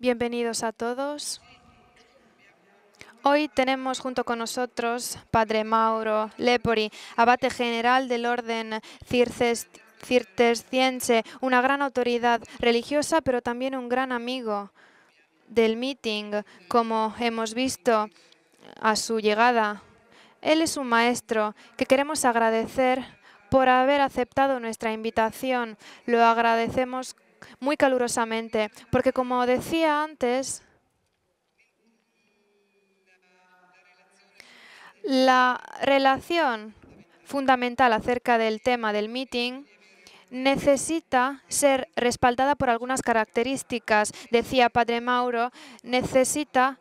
Bienvenidos a todos. Hoy tenemos junto con nosotros Padre Mauro Lepori, abate general del orden Cirtesciense, una gran autoridad religiosa, pero también un gran amigo del meeting, como hemos visto a su llegada. Él es un maestro que queremos agradecer por haber aceptado nuestra invitación. Lo agradecemos muy calurosamente, porque como decía antes, la relación fundamental acerca del tema del meeting necesita ser respaldada por algunas características. Decía Padre Mauro, necesita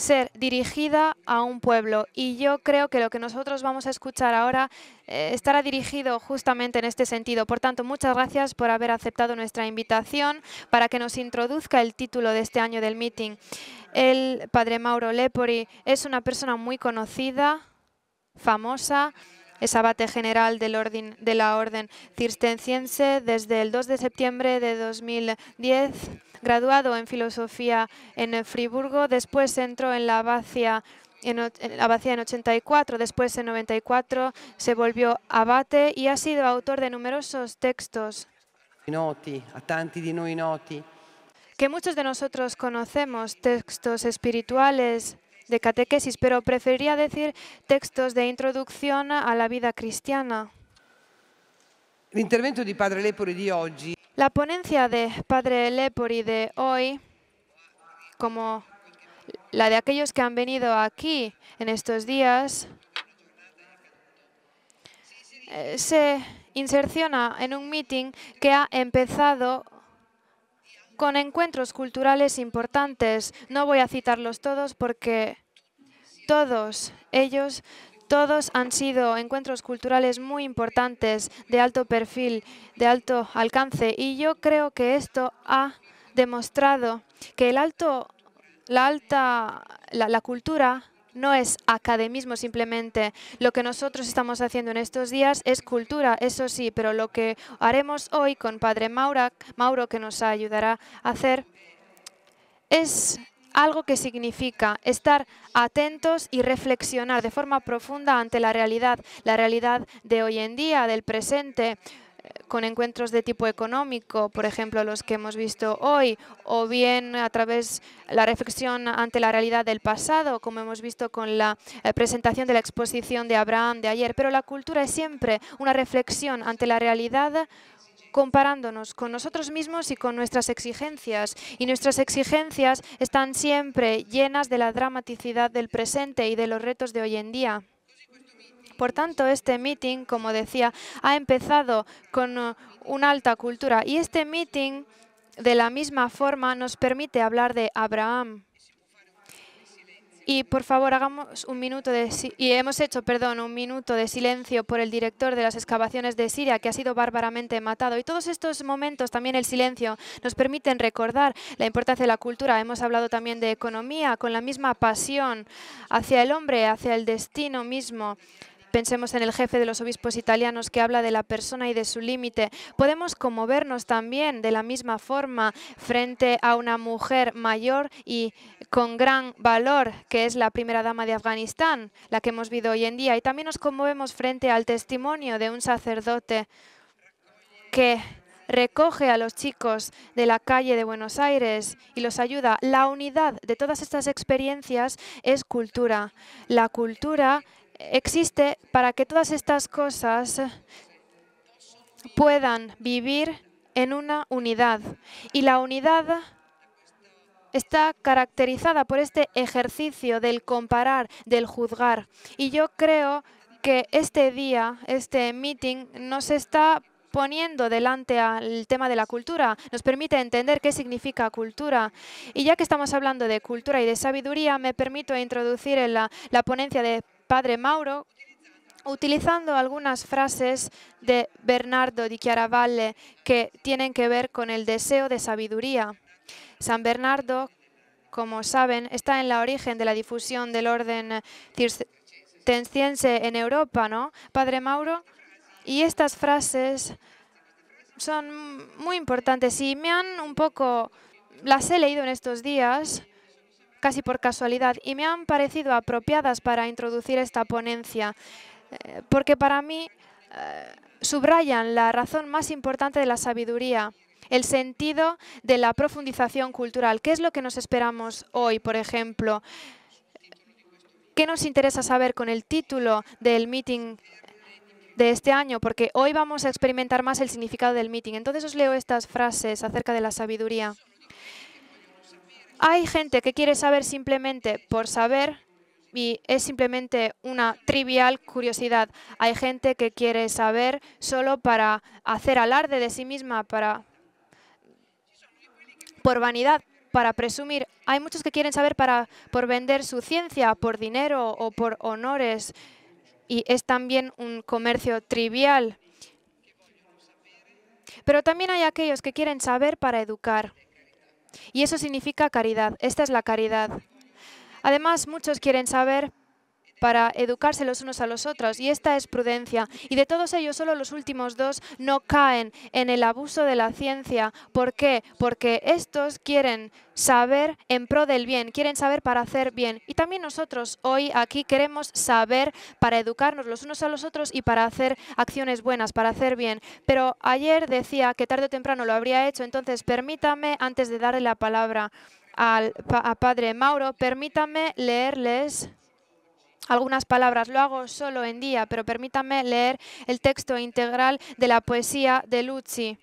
ser dirigida a un pueblo. Y yo creo que lo que nosotros vamos a escuchar ahora eh, estará dirigido justamente en este sentido. Por tanto, muchas gracias por haber aceptado nuestra invitación para que nos introduzca el título de este año del meeting. El padre Mauro Lepori es una persona muy conocida, famosa, es abate general de la Orden Cirstenciense desde el 2 de septiembre de 2010 graduado en filosofía en Friburgo, después entró en la abacia en, abacía en 84, después en 94 se volvió abate y ha sido autor de numerosos textos tanti que muchos de nosotros conocemos, textos espirituales de catequesis, pero preferiría decir textos de introducción a la vida cristiana. El intervento de Padre Lepore de hoy la ponencia de Padre Lepori de hoy, como la de aquellos que han venido aquí en estos días, eh, se inserciona en un meeting que ha empezado con encuentros culturales importantes. No voy a citarlos todos porque todos ellos todos han sido encuentros culturales muy importantes, de alto perfil, de alto alcance, y yo creo que esto ha demostrado que la alta, la, cultura no es academismo simplemente. Lo que nosotros estamos haciendo en estos días es cultura, eso sí, pero lo que haremos hoy con Padre Mauro, que nos ayudará a hacer, es algo que significa estar atentos y reflexionar de forma profunda ante la realidad, la realidad de hoy en día, del presente, eh, con encuentros de tipo económico, por ejemplo, los que hemos visto hoy, o bien a través de la reflexión ante la realidad del pasado, como hemos visto con la eh, presentación de la exposición de Abraham de ayer. Pero la cultura es siempre una reflexión ante la realidad comparándonos con nosotros mismos y con nuestras exigencias. Y nuestras exigencias están siempre llenas de la dramaticidad del presente y de los retos de hoy en día. Por tanto, este meeting, como decía, ha empezado con uh, una alta cultura. Y este meeting, de la misma forma, nos permite hablar de Abraham, y por favor, hagamos un minuto de y hemos hecho, perdón, un minuto de silencio por el director de las excavaciones de Siria que ha sido bárbaramente matado. Y todos estos momentos, también el silencio, nos permiten recordar la importancia de la cultura. Hemos hablado también de economía con la misma pasión hacia el hombre, hacia el destino mismo. Pensemos en el jefe de los obispos italianos que habla de la persona y de su límite. Podemos conmovernos también de la misma forma frente a una mujer mayor y con gran valor, que es la primera dama de Afganistán, la que hemos visto hoy en día. Y también nos conmovemos frente al testimonio de un sacerdote que recoge a los chicos de la calle de Buenos Aires y los ayuda. La unidad de todas estas experiencias es cultura. La cultura existe para que todas estas cosas puedan vivir en una unidad. Y la unidad está caracterizada por este ejercicio del comparar, del juzgar. Y yo creo que este día, este meeting, nos está poniendo delante al tema de la cultura, nos permite entender qué significa cultura. Y ya que estamos hablando de cultura y de sabiduría, me permito introducir en la, la ponencia de padre Mauro utilizando algunas frases de Bernardo di Chiaravalle que tienen que ver con el deseo de sabiduría. San Bernardo, como saben, está en la origen de la difusión del orden cisterciense en Europa, ¿no, padre Mauro? Y estas frases son muy importantes y me han un poco... las he leído en estos días casi por casualidad y me han parecido apropiadas para introducir esta ponencia, eh, porque para mí eh, subrayan la razón más importante de la sabiduría, el sentido de la profundización cultural. ¿Qué es lo que nos esperamos hoy, por ejemplo? ¿Qué nos interesa saber con el título del meeting de este año? Porque hoy vamos a experimentar más el significado del meeting. Entonces os leo estas frases acerca de la sabiduría. Hay gente que quiere saber simplemente por saber y es simplemente una trivial curiosidad. Hay gente que quiere saber solo para hacer alarde de sí misma, para por vanidad, para presumir. Hay muchos que quieren saber para por vender su ciencia, por dinero o por honores y es también un comercio trivial. Pero también hay aquellos que quieren saber para educar. Y eso significa caridad. Esta es la caridad. Además, muchos quieren saber para educarse los unos a los otros y esta es prudencia. Y de todos ellos, solo los últimos dos no caen en el abuso de la ciencia. ¿Por qué? Porque estos quieren saber en pro del bien, quieren saber para hacer bien. Y también nosotros hoy aquí queremos saber para educarnos los unos a los otros y para hacer acciones buenas, para hacer bien. Pero ayer decía que tarde o temprano lo habría hecho, entonces permítame, antes de darle la palabra al a Padre Mauro, permítame leerles algunas palabras. Lo hago solo en día, pero permítame leer el texto integral de la poesía de Luzzi.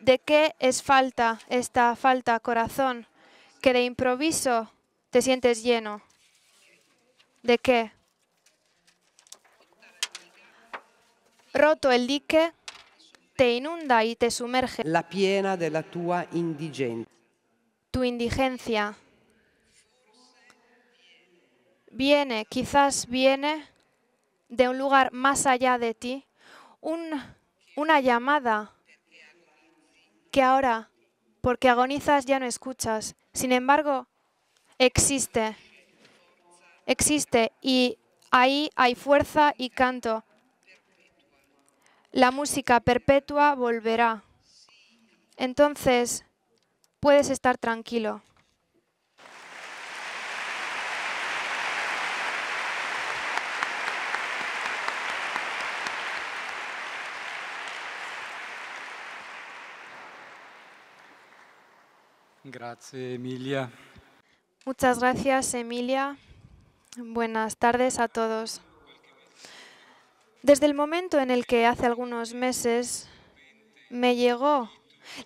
¿De qué es falta esta falta, corazón? Que de improviso te sientes lleno. ¿De qué? Roto el dique, te inunda y te sumerge. La piena de la tua indigencia. Tu indigencia viene, quizás viene de un lugar más allá de ti, una llamada que ahora, porque agonizas, ya no escuchas. Sin embargo, existe, existe y ahí hay fuerza y canto. La música perpetua volverá. Entonces, puedes estar tranquilo. Gracias, Emilia. Muchas gracias, Emilia. Buenas tardes a todos. Desde el momento en el que hace algunos meses me llegó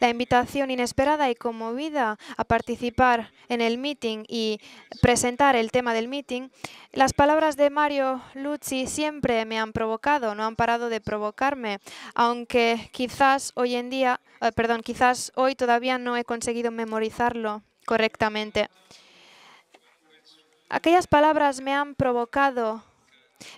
la invitación inesperada y conmovida a participar en el meeting y presentar el tema del meeting, las palabras de Mario Luzzi siempre me han provocado, no han parado de provocarme, aunque quizás hoy en día, eh, perdón, quizás hoy todavía no he conseguido memorizarlo correctamente. Aquellas palabras me han provocado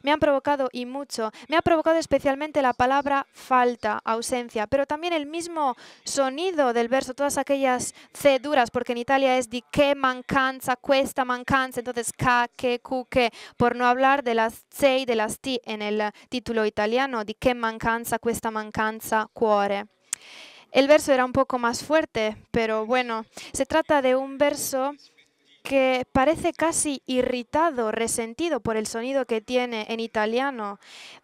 me han provocado y mucho. Me ha provocado especialmente la palabra falta, ausencia, pero también el mismo sonido del verso, todas aquellas C porque en Italia es di che mancanza, questa mancanza, entonces ca, que, cu, que, por no hablar de las C y de las T en el título italiano, di che mancanza, questa mancanza, cuore. El verso era un poco más fuerte, pero bueno, se trata de un verso que parece casi irritado, resentido por el sonido que tiene en italiano,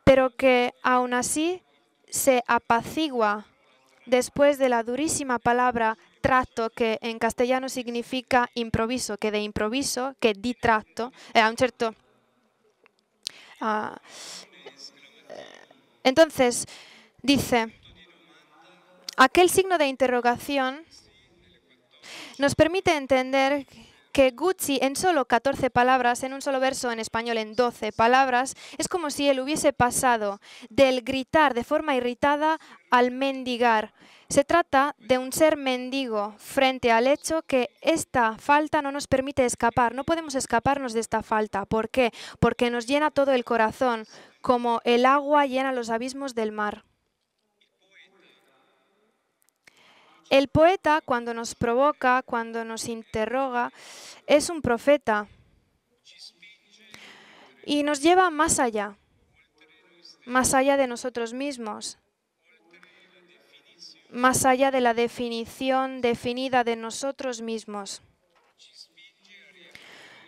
pero que aún así se apacigua después de la durísima palabra tratto, que en castellano significa improviso, que de improviso, que di tratto, eh, a un cierto... Ah, eh, entonces, dice, aquel signo de interrogación nos permite entender que Gucci en solo 14 palabras, en un solo verso en español en 12 palabras, es como si él hubiese pasado del gritar de forma irritada al mendigar. Se trata de un ser mendigo frente al hecho que esta falta no nos permite escapar, no podemos escaparnos de esta falta. ¿Por qué? Porque nos llena todo el corazón, como el agua llena los abismos del mar. El poeta, cuando nos provoca, cuando nos interroga, es un profeta y nos lleva más allá, más allá de nosotros mismos, más allá de la definición definida de nosotros mismos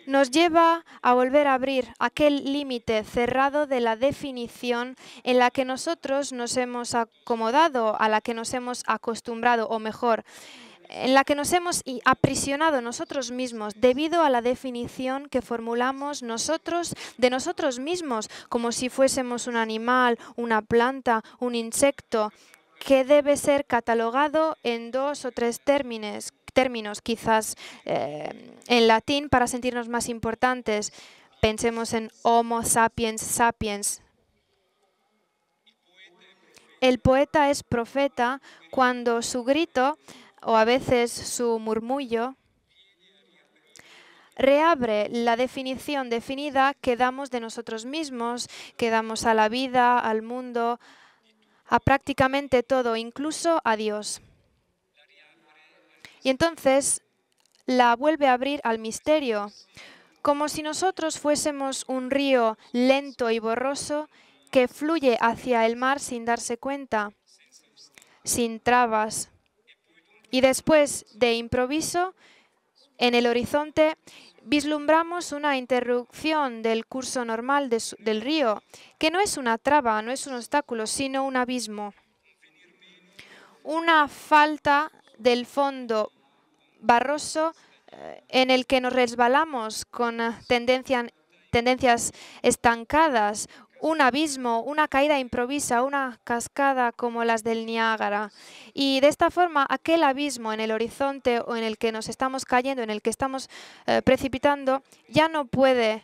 nos lleva a volver a abrir aquel límite cerrado de la definición en la que nosotros nos hemos acomodado, a la que nos hemos acostumbrado, o mejor, en la que nos hemos aprisionado nosotros mismos debido a la definición que formulamos nosotros de nosotros mismos, como si fuésemos un animal, una planta, un insecto, que debe ser catalogado en dos o tres términos, términos quizás eh, en latín para sentirnos más importantes. Pensemos en Homo sapiens sapiens. El poeta es profeta cuando su grito o a veces su murmullo reabre la definición definida que damos de nosotros mismos, que damos a la vida, al mundo, a prácticamente todo, incluso a Dios. Y entonces la vuelve a abrir al misterio, como si nosotros fuésemos un río lento y borroso que fluye hacia el mar sin darse cuenta, sin trabas. Y después, de improviso, en el horizonte vislumbramos una interrupción del curso normal del río, que no es una traba, no es un obstáculo, sino un abismo. Una falta del fondo barroso eh, en el que nos resbalamos con eh, tendencias estancadas, un abismo, una caída improvisa, una cascada como las del Niágara. Y de esta forma, aquel abismo en el horizonte o en el que nos estamos cayendo, en el que estamos eh, precipitando, ya no puede eh,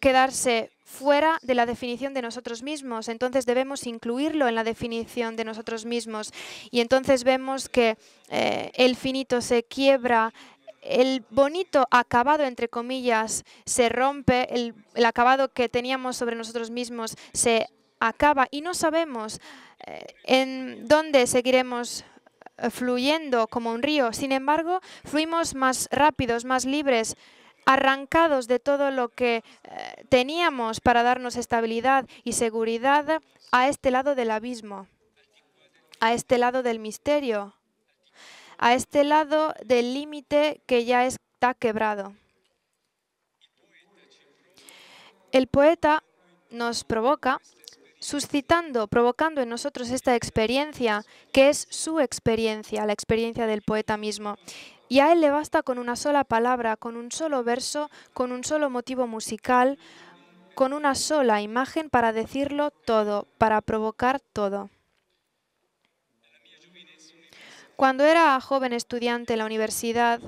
quedarse fuera de la definición de nosotros mismos. Entonces debemos incluirlo en la definición de nosotros mismos. Y entonces vemos que eh, el finito se quiebra el bonito acabado, entre comillas, se rompe, el, acabado que teníamos sobre nosotros mismos se acaba y no sabemos eh, en dónde seguiremos eh, fluyendo como un río. Sin embargo, fuimos más rápidos, más libres, arrancados de todo lo que eh, teníamos para darnos estabilidad y seguridad a este lado del abismo, a este lado del misterio a este lado del límite que ya está quebrado. El poeta nos provoca suscitando, provocando en nosotros esta experiencia, que es su experiencia, la experiencia del poeta mismo. Y a él le basta con una sola palabra, con un solo verso, con un solo motivo musical, con una sola imagen para decirlo todo, para provocar todo. Cuando era joven estudiante en la universidad,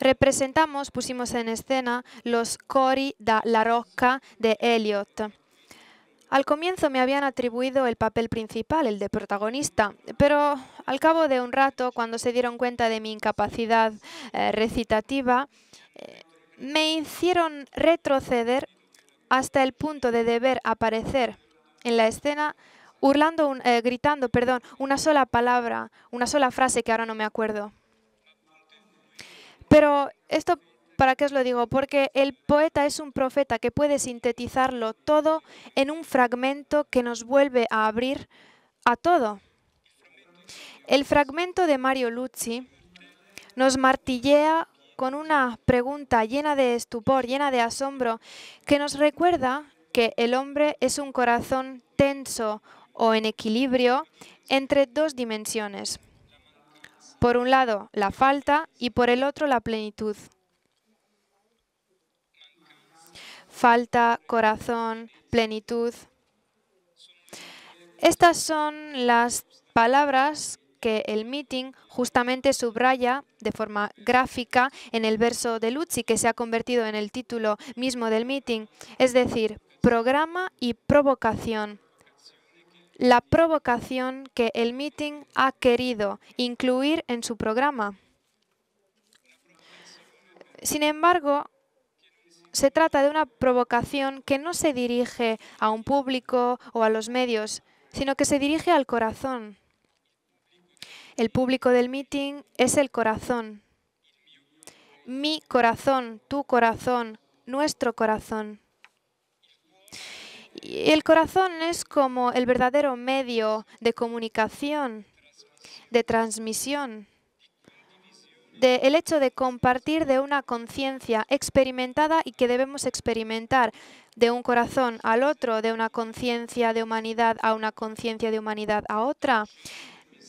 representamos, pusimos en escena los cori da La Rocca de Elliot. Al comienzo me habían atribuido el papel principal, el de protagonista, pero al cabo de un rato, cuando se dieron cuenta de mi incapacidad eh, recitativa, eh, me hicieron retroceder hasta el punto de deber aparecer en la escena eh, gritando, perdón, una sola palabra, una sola frase que ahora no me acuerdo. Pero esto, ¿para qué os lo digo? Porque el poeta es un profeta que puede sintetizarlo todo en un fragmento que nos vuelve a abrir a todo. El fragmento de Mario Luzzi nos martillea con una pregunta llena de estupor, llena de asombro, que nos recuerda que el hombre es un corazón tenso, o en equilibrio entre dos dimensiones. Por un lado, la falta y por el otro, la plenitud. Falta, corazón, plenitud. Estas son las palabras que el meeting justamente subraya de forma gráfica en el verso de Luzzi, que se ha convertido en el título mismo del meeting, es decir, programa y provocación la provocación que el meeting ha querido incluir en su programa. Sin embargo, se trata de una provocación que no se dirige a un público o a los medios, sino que se dirige al corazón. El público del meeting es el corazón. Mi corazón, tu corazón, nuestro corazón. El corazón es como el verdadero medio de comunicación, de transmisión, del hecho de compartir de una conciencia experimentada y que debemos experimentar de un corazón al otro, de una conciencia de humanidad a una conciencia de humanidad a otra,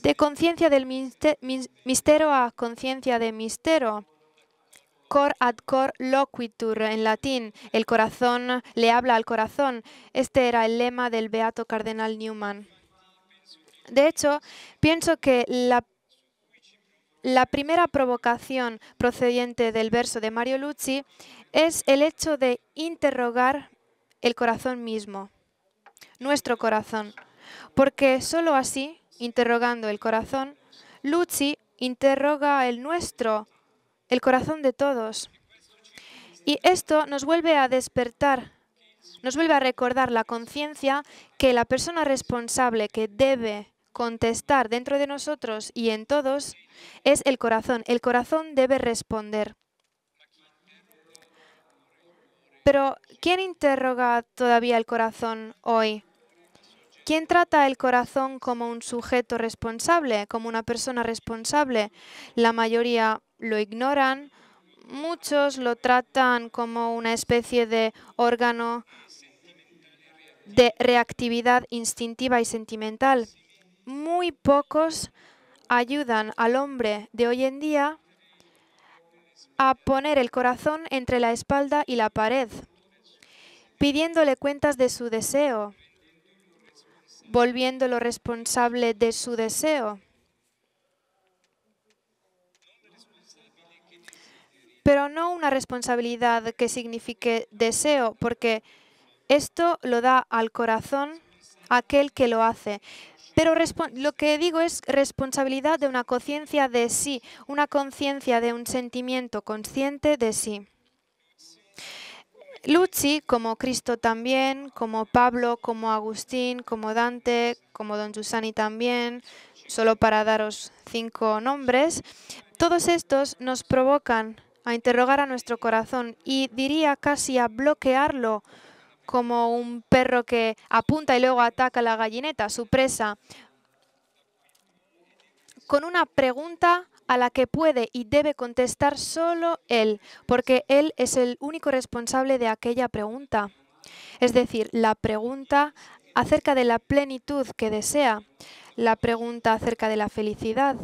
de conciencia del mistero a conciencia de mistero, Cor ad cor loquitur, en latín, el corazón le habla al corazón. Este era el lema del beato cardenal Newman. De hecho, pienso que la, la primera provocación procediente del verso de Mario Lucci es el hecho de interrogar el corazón mismo, nuestro corazón, porque solo así, interrogando el corazón, Lucci interroga el nuestro el corazón de todos. Y esto nos vuelve a despertar, nos vuelve a recordar la conciencia que la persona responsable que debe contestar dentro de nosotros y en todos es el corazón. El corazón debe responder. Pero, ¿quién interroga todavía el corazón hoy? ¿Quién trata el corazón como un sujeto responsable, como una persona responsable? La mayoría lo ignoran, muchos lo tratan como una especie de órgano de reactividad instintiva y sentimental. Muy pocos ayudan al hombre de hoy en día a poner el corazón entre la espalda y la pared, pidiéndole cuentas de su deseo, volviéndolo responsable de su deseo. Pero no una responsabilidad que signifique deseo, porque esto lo da al corazón aquel que lo hace. Pero lo que digo es responsabilidad de una conciencia de sí, una conciencia de un sentimiento consciente de sí. Luci, como Cristo también, como Pablo, como Agustín, como Dante, como Don Giussani también, solo para daros cinco nombres, todos estos nos provocan a interrogar a nuestro corazón y diría casi a bloquearlo como un perro que apunta y luego ataca a la gallineta, su presa, con una pregunta a la que puede y debe contestar solo Él, porque Él es el único responsable de aquella pregunta. Es decir, la pregunta acerca de la plenitud que desea, la pregunta acerca de la felicidad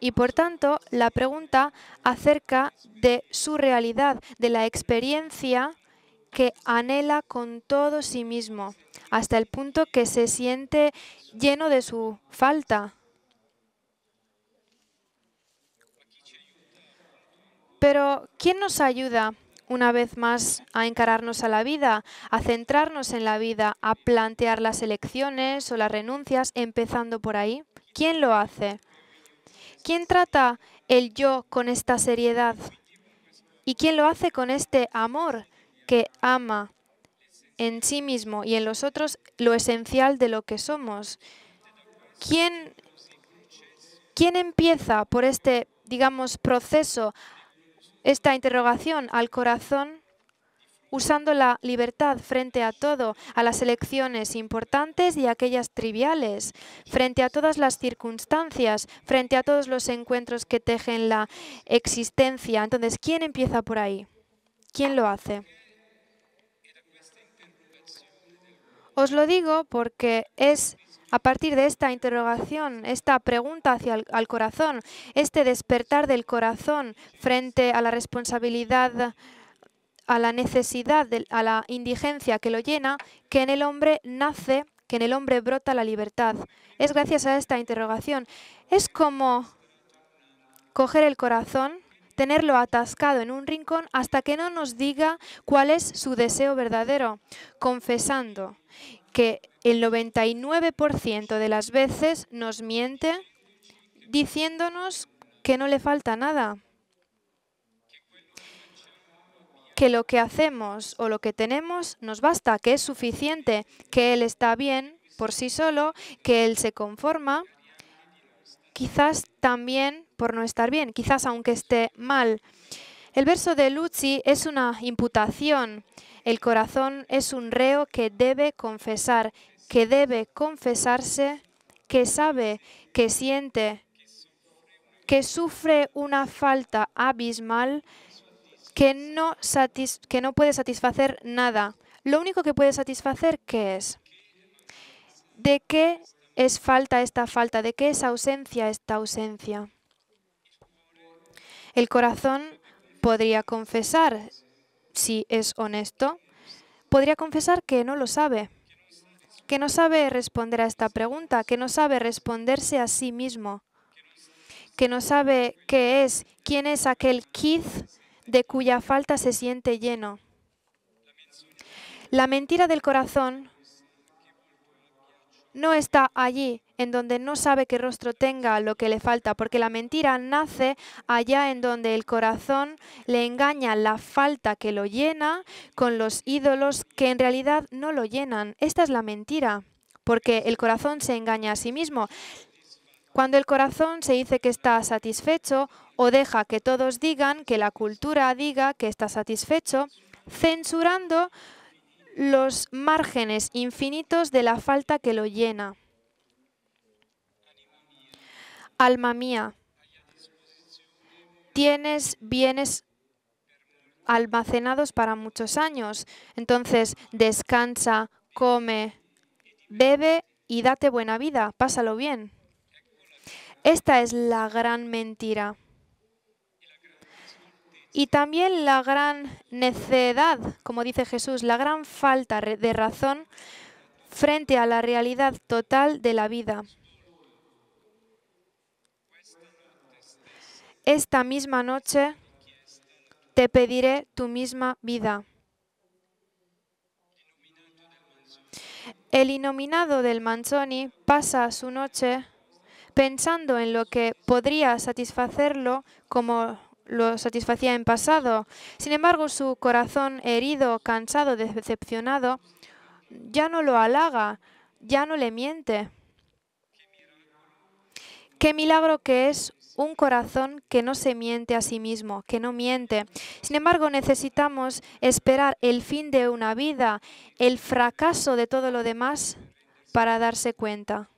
y, por tanto, la pregunta acerca de su realidad, de la experiencia que anhela con todo sí mismo, hasta el punto que se siente lleno de su falta, Pero, ¿quién nos ayuda una vez más a encararnos a la vida, a centrarnos en la vida, a plantear las elecciones o las renuncias, empezando por ahí? ¿Quién lo hace? ¿Quién trata el yo con esta seriedad? ¿Y quién lo hace con este amor que ama en sí mismo y en los otros lo esencial de lo que somos? ¿Quién, quién empieza por este, digamos, proceso esta interrogación al corazón usando la libertad frente a todo, a las elecciones importantes y aquellas triviales, frente a todas las circunstancias, frente a todos los encuentros que tejen la existencia. Entonces, ¿quién empieza por ahí? ¿Quién lo hace? Os lo digo porque es a partir de esta interrogación, esta pregunta hacia el corazón, este despertar del corazón frente a la responsabilidad, a la necesidad, a la indigencia que lo llena, que en el hombre nace, que en el hombre brota la libertad. Es gracias a esta interrogación. Es como coger el corazón tenerlo atascado en un rincón hasta que no nos diga cuál es su deseo verdadero, confesando que el 99% de las veces nos miente diciéndonos que no le falta nada, que lo que hacemos o lo que tenemos nos basta, que es suficiente, que Él está bien por sí solo, que Él se conforma quizás también por no estar bien, quizás aunque esté mal. El verso de Luzzi es una imputación. El corazón es un reo que debe confesar, que debe confesarse, que sabe, que siente, que sufre una falta abismal, que no, que no puede satisfacer nada. Lo único que puede satisfacer, ¿qué es? ¿De qué es falta esta falta. ¿De qué es ausencia esta ausencia? El corazón podría confesar, si es honesto, podría confesar que no lo sabe, que no sabe responder a esta pregunta, que no sabe responderse a sí mismo, que no sabe qué es, quién es aquel Kid de cuya falta se siente lleno. La mentira del corazón no está allí, en donde no sabe qué rostro tenga lo que le falta, porque la mentira nace allá en donde el corazón le engaña la falta que lo llena con los ídolos que en realidad no lo llenan. Esta es la mentira, porque el corazón se engaña a sí mismo. Cuando el corazón se dice que está satisfecho o deja que todos digan, que la cultura diga que está satisfecho, censurando los márgenes infinitos de la falta que lo llena. Alma mía, tienes bienes almacenados para muchos años, entonces descansa, come, bebe y date buena vida, pásalo bien. Esta es la gran mentira. Y también la gran necedad, como dice Jesús, la gran falta de razón frente a la realidad total de la vida. Esta misma noche te pediré tu misma vida. El inominado del Manzoni pasa su noche pensando en lo que podría satisfacerlo como lo satisfacía en pasado. Sin embargo, su corazón herido, cansado, decepcionado, ya no lo halaga, ya no le miente. Qué milagro que es un corazón que no se miente a sí mismo, que no miente. Sin embargo, necesitamos esperar el fin de una vida, el fracaso de todo lo demás, para darse cuenta.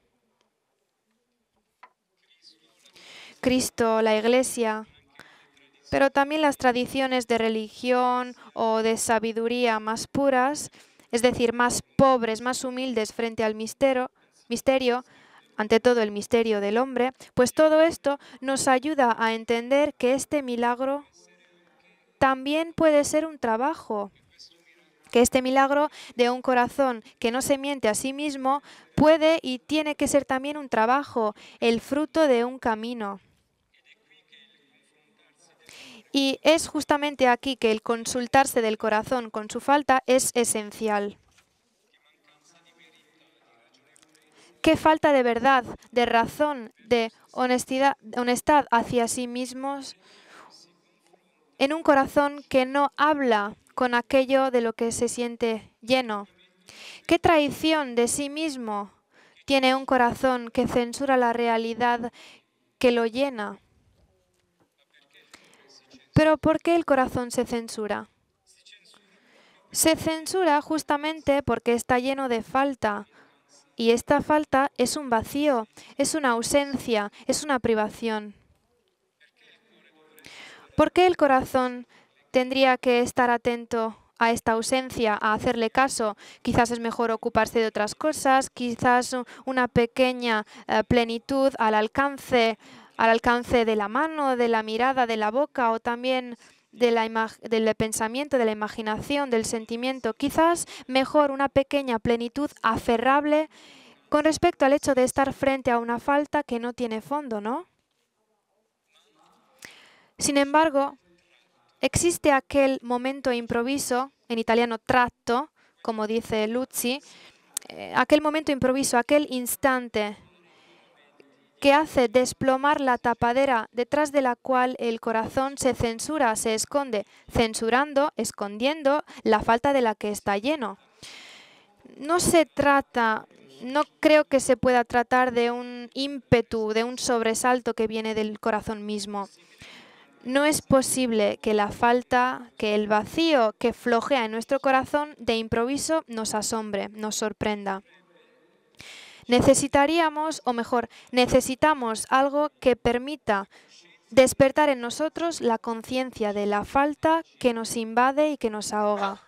Cristo, la Iglesia, pero también las tradiciones de religión o de sabiduría más puras, es decir, más pobres, más humildes frente al misterio, misterio ante todo el misterio del hombre, pues todo esto nos ayuda a entender que este milagro también puede ser un trabajo, que este milagro de un corazón que no se miente a sí mismo puede y tiene que ser también un trabajo, el fruto de un camino. Y es justamente aquí que el consultarse del corazón con su falta es esencial. Qué falta de verdad, de razón, de honestidad, honestad hacia sí mismos en un corazón que no habla con aquello de lo que se siente lleno. Qué traición de sí mismo tiene un corazón que censura la realidad que lo llena. Pero ¿por qué el corazón se censura? Se censura justamente porque está lleno de falta. Y esta falta es un vacío, es una ausencia, es una privación. ¿Por qué el corazón tendría que estar atento a esta ausencia, a hacerle caso. Quizás es mejor ocuparse de otras cosas, quizás una pequeña eh, plenitud al alcance al alcance de la mano, de la mirada, de la boca o también del pensamiento, de la imaginación, del sentimiento. Quizás mejor una pequeña plenitud aferrable con respecto al hecho de estar frente a una falta que no tiene fondo, ¿no? Sin embargo, existe aquel momento improviso, en italiano tratto, como dice Luzzi, eh, aquel momento improviso, aquel instante que hace desplomar la tapadera detrás de la cual el corazón se censura, se esconde, censurando, escondiendo la falta de la que está lleno. No se trata, no creo que se pueda tratar de un ímpetu, de un sobresalto que viene del corazón mismo. No es posible que la falta, que el vacío que flojea en nuestro corazón de improviso nos asombre, nos sorprenda. Necesitaríamos, o mejor, necesitamos algo que permita despertar en nosotros la conciencia de la falta que nos invade y que nos ahoga.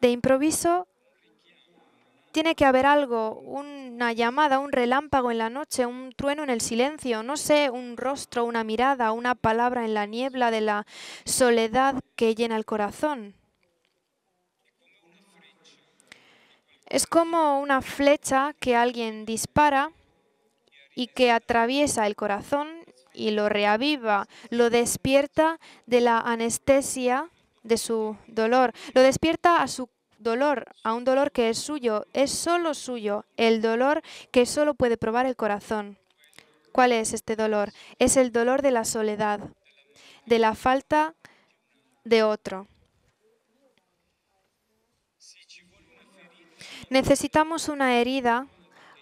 De improviso, tiene que haber algo, una llamada, un relámpago en la noche, un trueno en el silencio, no sé, un rostro, una mirada, una palabra en la niebla de la soledad que llena el corazón. Es como una flecha que alguien dispara y que atraviesa el corazón y lo reaviva, lo despierta de la anestesia de su dolor, lo despierta a su dolor, a un dolor que es suyo, es solo suyo, el dolor que solo puede probar el corazón. ¿Cuál es este dolor? Es el dolor de la soledad, de la falta de otro. Necesitamos una herida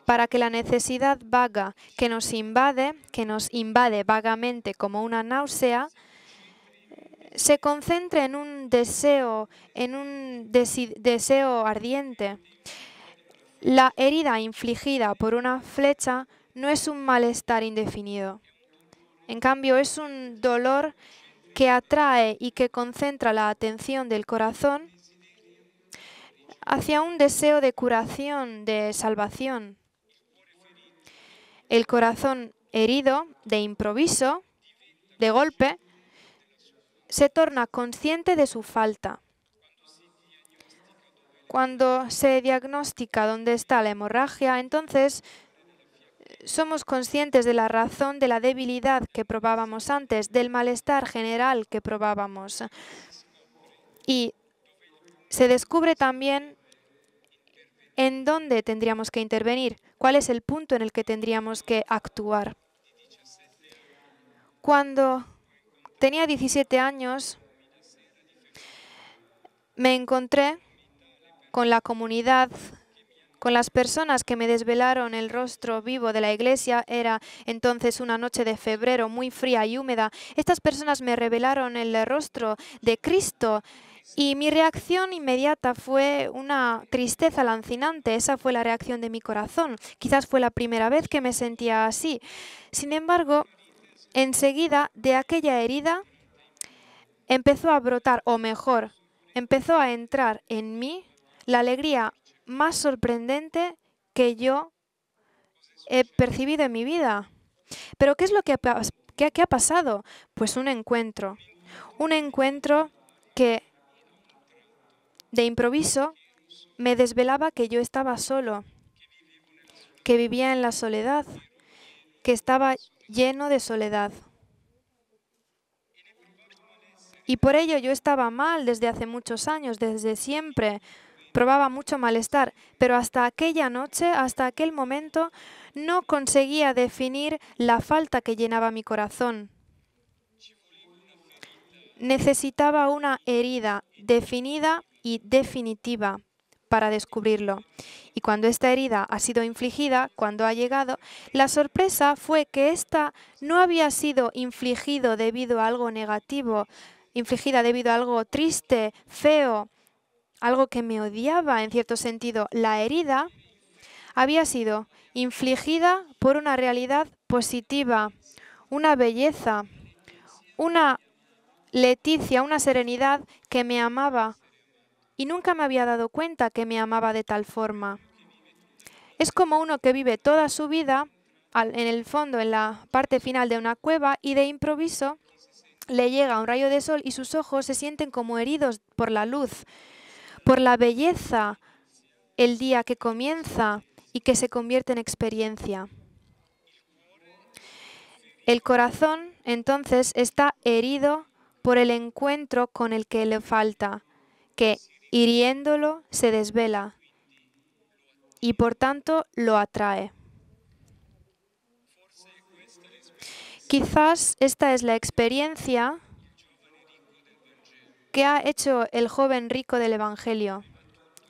para que la necesidad vaga que nos invade, que nos invade vagamente como una náusea, se concentre en un deseo, en un deseo ardiente. La herida infligida por una flecha no es un malestar indefinido. En cambio, es un dolor que atrae y que concentra la atención del corazón hacia un deseo de curación, de salvación. El corazón herido de improviso, de golpe, se torna consciente de su falta. Cuando se diagnostica dónde está la hemorragia, entonces somos conscientes de la razón de la debilidad que probábamos antes, del malestar general que probábamos. Y se descubre también en dónde tendríamos que intervenir, cuál es el punto en el que tendríamos que actuar. Cuando tenía 17 años, me encontré con la comunidad, con las personas que me desvelaron el rostro vivo de la iglesia. Era entonces una noche de febrero muy fría y húmeda. Estas personas me revelaron el rostro de Cristo y mi reacción inmediata fue una tristeza lancinante, esa fue la reacción de mi corazón. Quizás fue la primera vez que me sentía así. Sin embargo, enseguida de aquella herida empezó a brotar, o mejor, empezó a entrar en mí la alegría más sorprendente que yo he percibido en mi vida. Pero ¿qué es lo que ha, ha pasado? Pues un encuentro. Un encuentro que de improviso, me desvelaba que yo estaba solo, que vivía en la soledad, que estaba lleno de soledad. Y por ello yo estaba mal desde hace muchos años, desde siempre. Probaba mucho malestar, pero hasta aquella noche, hasta aquel momento, no conseguía definir la falta que llenaba mi corazón. Necesitaba una herida definida y definitiva para descubrirlo. Y cuando esta herida ha sido infligida, cuando ha llegado, la sorpresa fue que esta no había sido infligido debido a algo negativo, infligida debido a algo triste, feo, algo que me odiaba en cierto sentido. La herida había sido infligida por una realidad positiva, una belleza, una leticia, una serenidad que me amaba, y nunca me había dado cuenta que me amaba de tal forma. Es como uno que vive toda su vida en el fondo, en la parte final de una cueva y de improviso le llega un rayo de sol y sus ojos se sienten como heridos por la luz, por la belleza, el día que comienza y que se convierte en experiencia. El corazón entonces está herido por el encuentro con el que le falta, que hiriéndolo se desvela y por tanto lo atrae. Quizás esta es la experiencia que ha hecho el joven rico del Evangelio.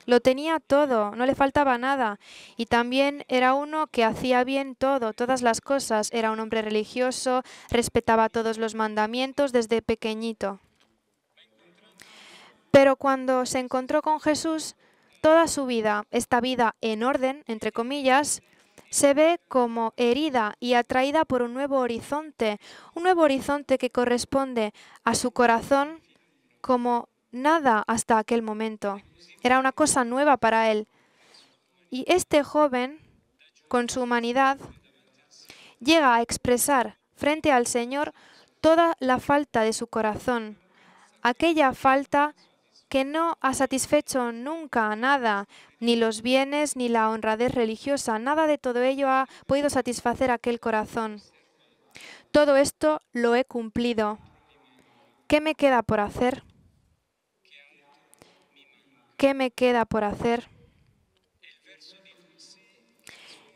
Lo tenía todo, no le faltaba nada. Y también era uno que hacía bien todo, todas las cosas. Era un hombre religioso, respetaba todos los mandamientos desde pequeñito. Pero cuando se encontró con Jesús, toda su vida, esta vida en orden, entre comillas, se ve como herida y atraída por un nuevo horizonte, un nuevo horizonte que corresponde a su corazón como nada hasta aquel momento. Era una cosa nueva para él. Y este joven, con su humanidad, llega a expresar frente al Señor toda la falta de su corazón, aquella falta que no ha satisfecho nunca nada, ni los bienes, ni la honradez religiosa, nada de todo ello ha podido satisfacer aquel corazón. Todo esto lo he cumplido. ¿Qué me queda por hacer? ¿Qué me queda por hacer?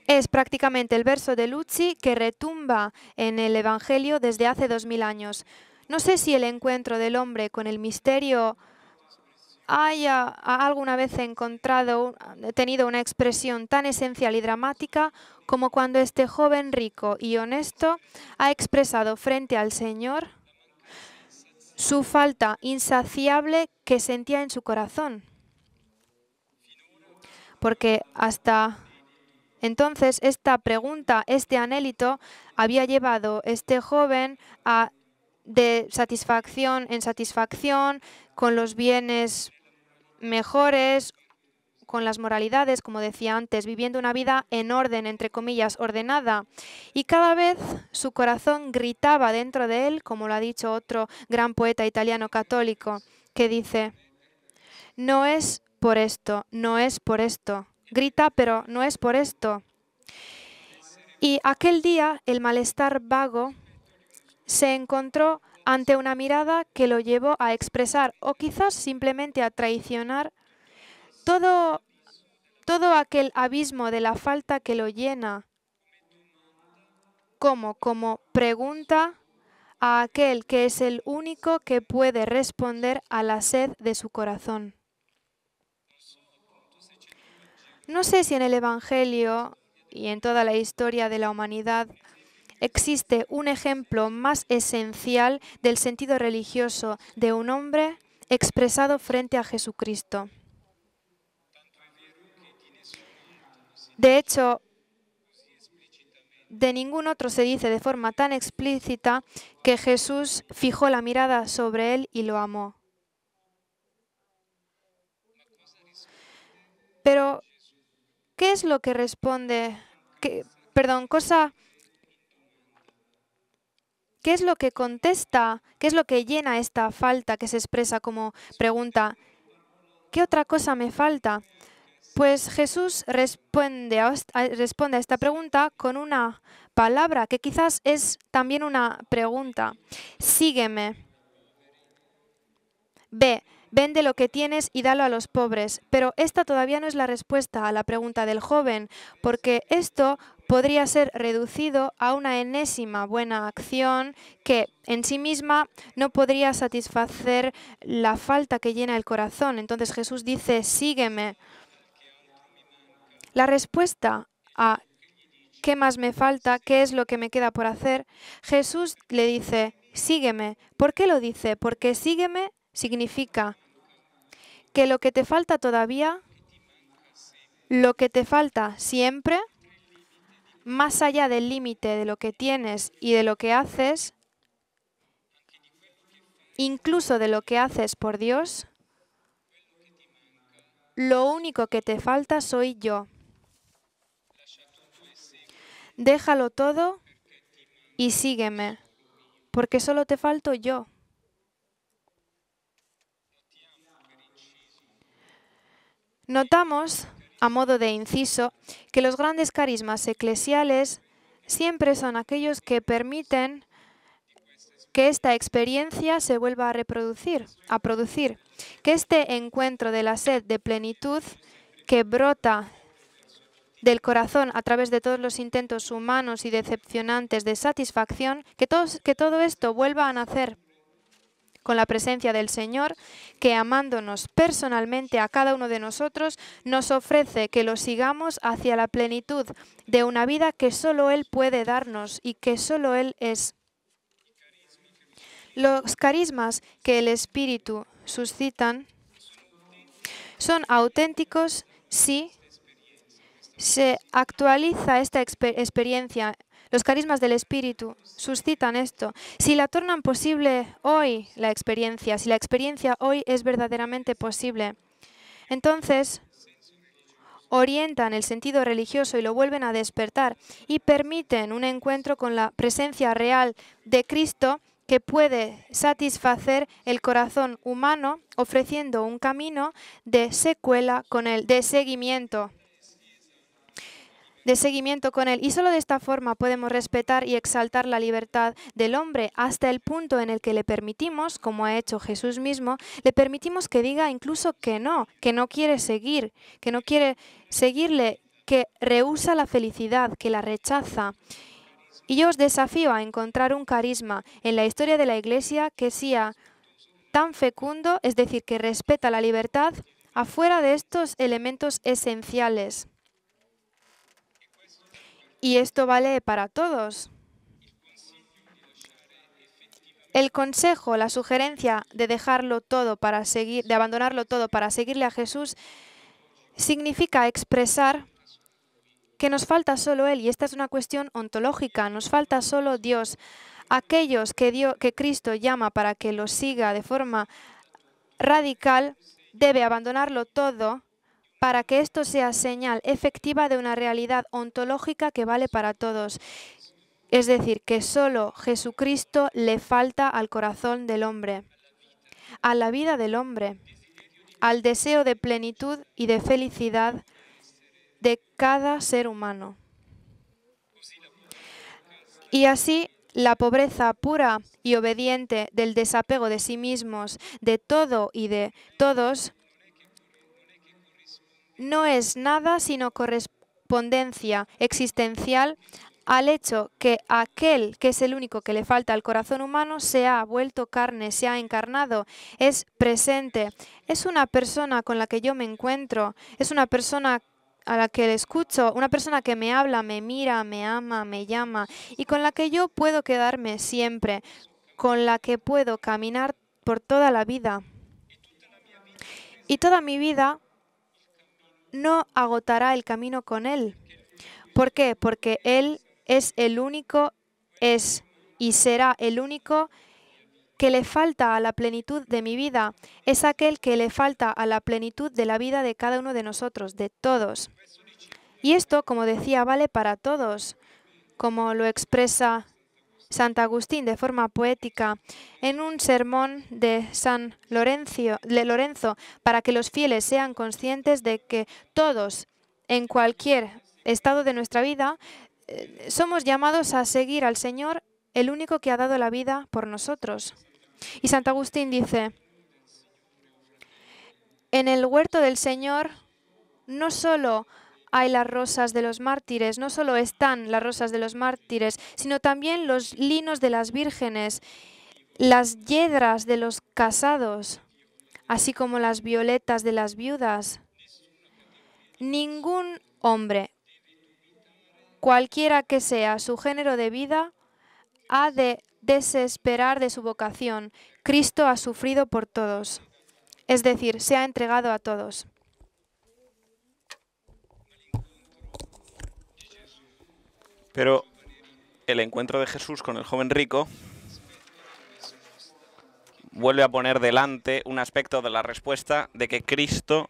Es prácticamente el verso de Lucci que retumba en el Evangelio desde hace dos mil años. No sé si el encuentro del hombre con el misterio haya alguna vez encontrado, eh, tenido una expresión tan esencial y dramática como cuando este joven rico y honesto ha expresado frente al Señor su falta insaciable que sentía en su corazón. Porque hasta entonces esta pregunta, este anélito, había llevado este joven de satisfacción en satisfacción, con los bienes mejores, con las moralidades, como decía antes, viviendo una vida en orden, entre comillas, ordenada. Y cada vez su corazón gritaba dentro de él, como lo ha dicho otro gran poeta italiano católico, que dice, no es por esto, no es por esto. Grita, pero no es por esto. Y aquel día el malestar vago se encontró ante una mirada que lo llevó a expresar o quizás simplemente a traicionar todo, todo aquel abismo de la falta que lo llena. Como, como pregunta a aquel que es el único que puede responder a la sed de su corazón. No sé si en el Evangelio y en toda la historia de la humanidad existe un ejemplo más esencial del sentido religioso de un hombre expresado frente a Jesucristo. De hecho, de ningún otro se dice de forma tan explícita que Jesús fijó la mirada sobre él y lo amó. Pero, ¿qué es lo que responde? perdón, cosa ¿Qué es lo que contesta? ¿Qué es lo que llena esta falta que se expresa como pregunta? ¿Qué otra cosa me falta? Pues Jesús responde a, esta pregunta con una palabra que quizás es también una pregunta. Sígueme. Ve, Vende lo que tienes y dalo a los pobres. Pero esta todavía no es la respuesta a la pregunta del joven, porque esto podría ser reducido a una enésima buena acción que en sí misma no podría satisfacer la falta que llena el corazón. Entonces Jesús dice, sígueme. La respuesta a qué más me falta, qué es lo que me queda por hacer, Jesús le dice, sígueme. ¿Por qué lo dice? Porque sígueme significa que lo que te falta todavía, lo que te falta siempre, más allá del límite de lo que tienes y de lo que haces, incluso de lo que haces por Dios, lo único que te falta soy yo. Déjalo todo y sígueme, porque solo te falto yo. Notamos, a modo de inciso, que los grandes carismas eclesiales siempre son aquellos que permiten que esta experiencia se vuelva a reproducir, a producir, que este encuentro de la sed de plenitud que brota del corazón a través de todos los intentos humanos y decepcionantes de satisfacción, que, que todo esto vuelva a nacer con la presencia del Señor, que amándonos personalmente a cada uno de nosotros, nos ofrece que lo sigamos hacia la plenitud de una vida que solo Él puede darnos y que solo Él es. Los carismas que el Espíritu suscitan son auténticos si se actualiza esta experiencia los carismas del Espíritu suscitan esto. Si la tornan posible hoy la experiencia, si la experiencia hoy es verdaderamente posible, entonces orientan el sentido religioso y lo vuelven a despertar y permiten un encuentro con la presencia real de Cristo que puede satisfacer el corazón humano ofreciendo un camino de secuela con el de seguimiento de seguimiento con Él. Y solo de esta forma podemos respetar y exaltar la libertad del hombre hasta el punto en el que le permitimos, como ha hecho Jesús mismo, le permitimos que diga incluso que no, que no quiere seguir, que no quiere seguirle, que rehúsa la felicidad, que la rechaza. Y yo os desafío a encontrar un carisma en la historia de la Iglesia que sea tan fecundo, es decir, que respeta la libertad, afuera de estos elementos esenciales. Y esto vale para todos. El consejo, la sugerencia de dejarlo todo para seguir, de abandonarlo todo para seguirle a Jesús, significa expresar que nos falta solo Él, y esta es una cuestión ontológica, nos falta solo Dios. Aquellos que, que Cristo llama para que lo siga de forma radical, debe abandonarlo todo para que esto sea señal efectiva de una realidad ontológica que vale para todos. Es decir, que solo Jesucristo le falta al corazón del hombre, a la vida del hombre, al deseo de plenitud y de felicidad de cada ser humano. Y así la pobreza pura y obediente del desapego de sí mismos, de todo y de todos, no es nada sino correspondencia existencial al hecho que aquel que es el único que le falta al corazón humano se ha vuelto carne, se ha encarnado, es presente, es una persona con la que yo me encuentro, es una persona a la que le escucho, una persona que me habla, me mira, me ama, me llama y con la que yo puedo quedarme siempre, con la que puedo caminar por toda la vida. Y toda mi vida no agotará el camino con Él. ¿Por qué? Porque Él es el único, es y será el único que le falta a la plenitud de mi vida. Es aquel que le falta a la plenitud de la vida de cada uno de nosotros, de todos. Y esto, como decía, vale para todos, como lo expresa Santa Agustín de forma poética en un sermón de San Lorenzo, Lorenzo para que los fieles sean conscientes de que todos, en cualquier estado de nuestra vida, eh, somos llamados a seguir al Señor, el único que ha dado la vida por nosotros. Y Santa Agustín dice, en el huerto del Señor no solo hay las rosas de los mártires, no solo están las rosas de los mártires, sino también los linos de las vírgenes, las yedras de los casados, así como las violetas de las viudas. Ningún hombre, cualquiera que sea su género de vida, ha de desesperar de su vocación. Cristo ha sufrido por todos, es decir, se ha entregado a todos. Pero el encuentro de Jesús con el joven rico vuelve a poner delante un aspecto de la respuesta de que Cristo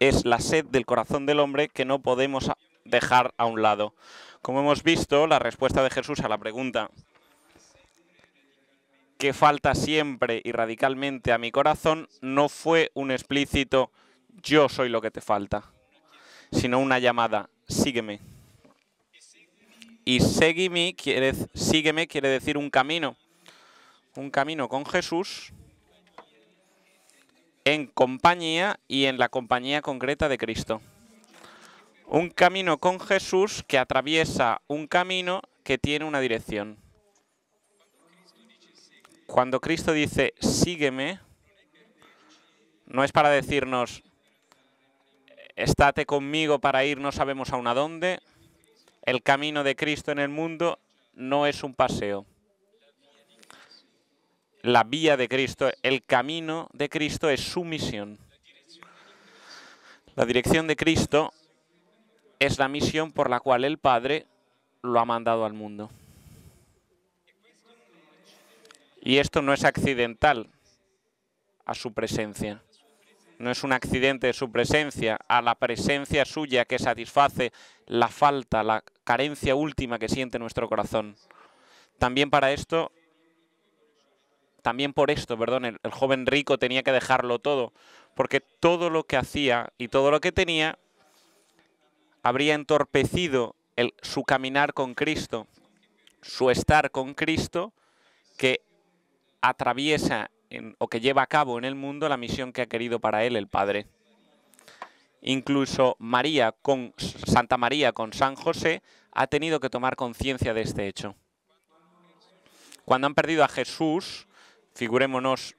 es la sed del corazón del hombre que no podemos dejar a un lado. Como hemos visto, la respuesta de Jesús a la pregunta que falta siempre y radicalmente a mi corazón no fue un explícito yo soy lo que te falta, sino una llamada, sígueme. Y seguime quiere, sígueme quiere decir un camino, un camino con Jesús en compañía y en la compañía concreta de Cristo. Un camino con Jesús que atraviesa un camino que tiene una dirección. Cuando Cristo dice, sígueme, no es para decirnos, estate conmigo para ir no sabemos aún a dónde, el camino de Cristo en el mundo no es un paseo. La vía de Cristo, el camino de Cristo es su misión. La dirección de Cristo es la misión por la cual el Padre lo ha mandado al mundo. Y esto no es accidental a su presencia. No es un accidente de su presencia, a la presencia suya que satisface la falta, la carencia última que siente nuestro corazón. También para esto, también por esto, perdón, el, joven rico tenía que dejarlo todo, porque todo lo que hacía y todo lo que tenía habría entorpecido su caminar con Cristo, su estar con Cristo, que atraviesa o que lleva a cabo en el mundo la misión que ha querido para él el Padre. Incluso María con Santa María con San José ha tenido que tomar conciencia de este hecho. Cuando han perdido a Jesús, figurémonos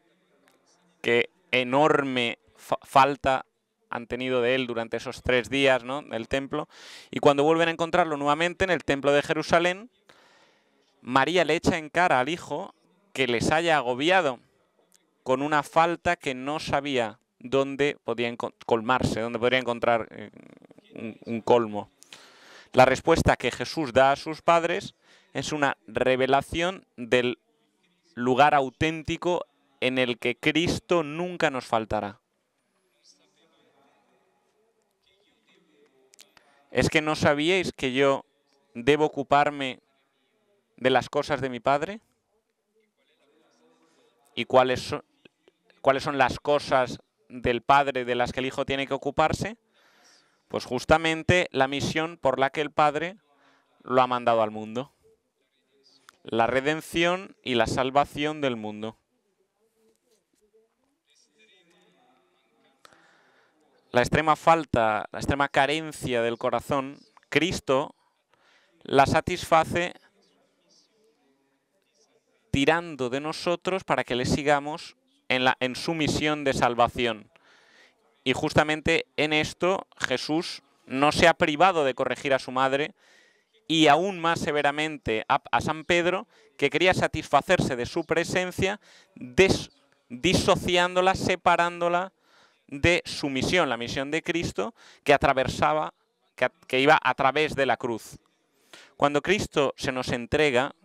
qué enorme falta han tenido de él durante esos tres días ¿no? del templo. Y cuando vuelven a encontrarlo nuevamente en el templo de Jerusalén, María le echa en cara al hijo que les haya agobiado con una falta que no sabía dónde podía colmarse, dónde podría encontrar eh, un, un colmo. La respuesta que Jesús da a sus padres es una revelación del lugar auténtico en el que Cristo nunca nos faltará. ¿Es que no sabíais que yo debo ocuparme de las cosas de mi Padre? ¿Y cuáles, son, cuáles son las cosas del padre de las que el hijo tiene que ocuparse, pues justamente la misión por la que el padre lo ha mandado al mundo. La redención y la salvación del mundo. La extrema falta, la extrema carencia del corazón, Cristo la satisface tirando de nosotros para que le sigamos en, su misión de salvación. Y justamente en esto Jesús no se ha privado de corregir a su madre y aún más severamente a, San Pedro, que quería satisfacerse de su presencia, disociándola, separándola de su misión, la misión de Cristo, que atravesaba, que iba a través de la cruz. Cuando Cristo se nos entrega,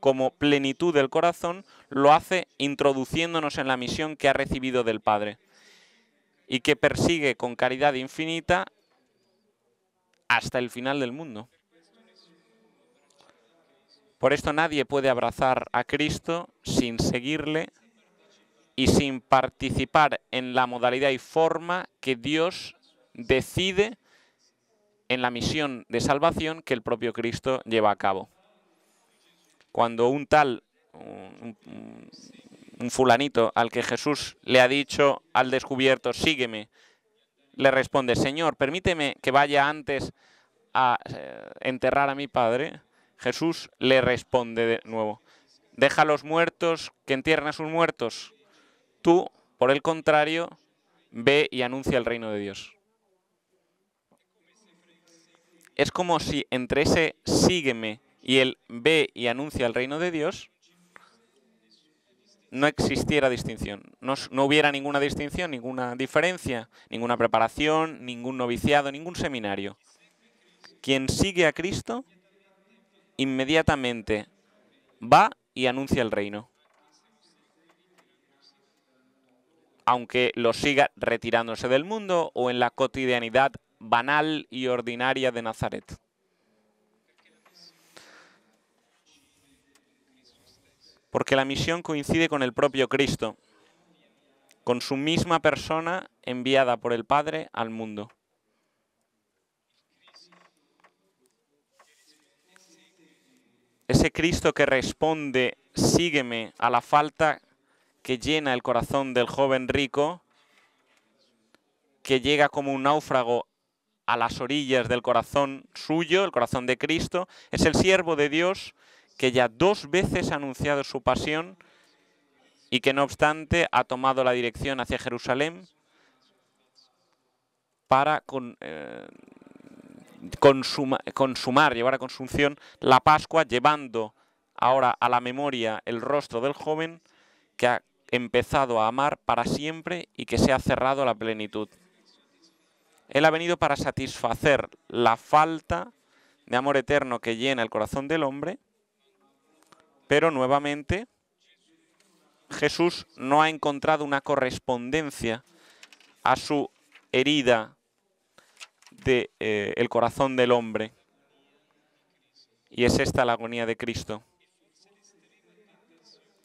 como plenitud del corazón, lo hace introduciéndonos en la misión que ha recibido del Padre y que persigue con caridad infinita hasta el final del mundo. Por esto nadie puede abrazar a Cristo sin seguirle y sin participar en la modalidad y forma que Dios decide en la misión de salvación que el propio Cristo lleva a cabo cuando un tal, un, fulanito al que Jesús le ha dicho al descubierto, sígueme, le responde, Señor, permíteme que vaya antes a eh, enterrar a mi padre, Jesús le responde de nuevo, deja a los muertos que entierren a sus muertos. Tú, por el contrario, ve y anuncia el reino de Dios. Es como si entre ese sígueme y el ve y anuncia el reino de Dios, no existiera distinción, no, hubiera ninguna distinción, ninguna diferencia, ninguna preparación, ningún noviciado, ningún seminario. Quien sigue a Cristo inmediatamente va y anuncia el reino, aunque lo siga retirándose del mundo o en la cotidianidad banal y ordinaria de Nazaret. porque la misión coincide con el propio Cristo, con su misma persona enviada por el Padre al mundo. Ese Cristo que responde, sígueme a la falta que llena el corazón del joven rico, que llega como un náufrago a las orillas del corazón suyo, el corazón de Cristo, es el siervo de Dios que ya dos veces ha anunciado su pasión y que no obstante ha tomado la dirección hacia Jerusalén para eh, consumar, llevar a consumción la Pascua, llevando ahora a la memoria el rostro del joven que ha empezado a amar para siempre y que se ha cerrado a la plenitud. Él ha venido para satisfacer la falta de amor eterno que llena el corazón del hombre pero nuevamente Jesús no ha encontrado una correspondencia a su herida del de, eh, corazón del hombre. Y es esta la agonía de Cristo.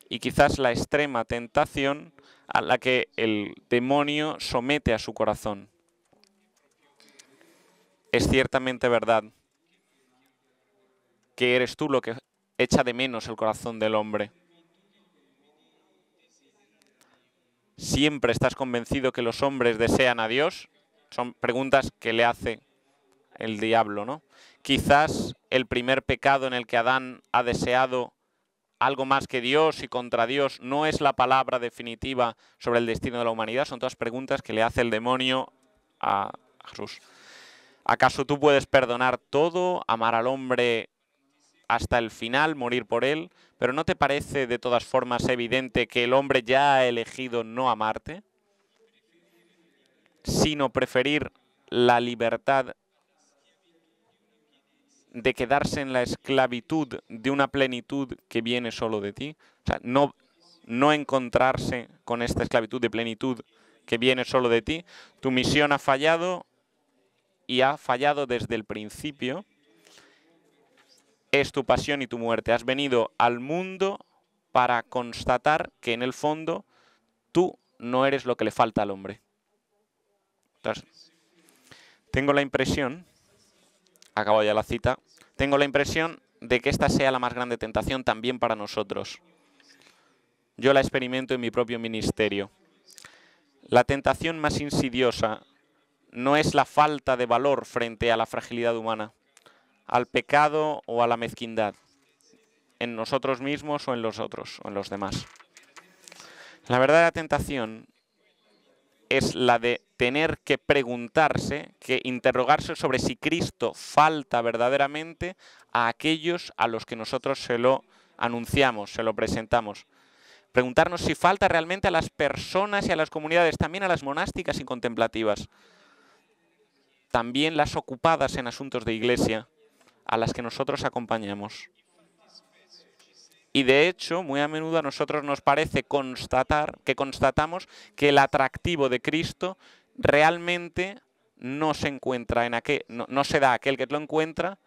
Y quizás la extrema tentación a la que el demonio somete a su corazón. Es ciertamente verdad que eres tú lo que echa de menos el corazón del hombre. ¿Siempre estás convencido que los hombres desean a Dios? Son preguntas que le hace el diablo, ¿no? Quizás el primer pecado en el que Adán ha deseado algo más que Dios y contra Dios no es la palabra definitiva sobre el destino de la humanidad. Son todas preguntas que le hace el demonio a Jesús. ¿Acaso tú puedes perdonar todo, amar al hombre hasta el final, morir por él, pero ¿no te parece de todas formas evidente que el hombre ya ha elegido no amarte, sino preferir la libertad de quedarse en la esclavitud de una plenitud que viene solo de ti? O sea, no, no encontrarse con esta esclavitud de plenitud que viene solo de ti. Tu misión ha fallado y ha fallado desde el principio es tu pasión y tu muerte. Has venido al mundo para constatar que en el fondo tú no eres lo que le falta al hombre. tengo la impresión, acabo ya la cita, tengo la impresión de que esta sea la más grande tentación también para nosotros. Yo la experimento en mi propio ministerio. La tentación más insidiosa no es la falta de valor frente a la fragilidad humana al pecado o a la mezquindad en nosotros mismos o en los otros o en los demás. La verdadera tentación es la de tener que preguntarse, que interrogarse sobre si Cristo falta verdaderamente a aquellos a los que nosotros se lo anunciamos, se lo presentamos. Preguntarnos si falta realmente a las personas y a las comunidades, también a las monásticas y contemplativas, también las ocupadas en asuntos de iglesia, a las que nosotros acompañamos. Y de hecho, muy a menudo a nosotros nos parece constatar que constatamos que el atractivo de Cristo realmente no se encuentra en aquel, no, se da a aquel que lo encuentra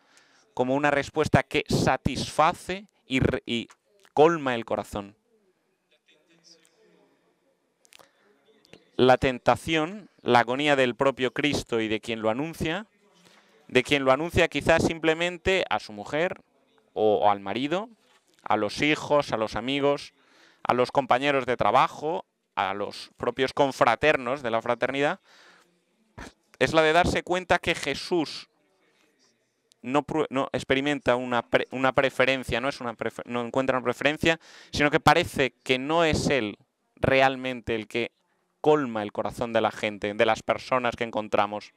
como una respuesta que satisface y colma el corazón. La tentación, la agonía del propio Cristo y de quien lo anuncia, de quien lo anuncia quizás simplemente a su mujer o, al marido, a los hijos, a los amigos, a los compañeros de trabajo, a los propios confraternos de la fraternidad, es la de darse cuenta que Jesús no, experimenta una, preferencia, no, es una no encuentra una preferencia, sino que parece que no es Él realmente el que colma el corazón de la gente, de las personas que encontramos.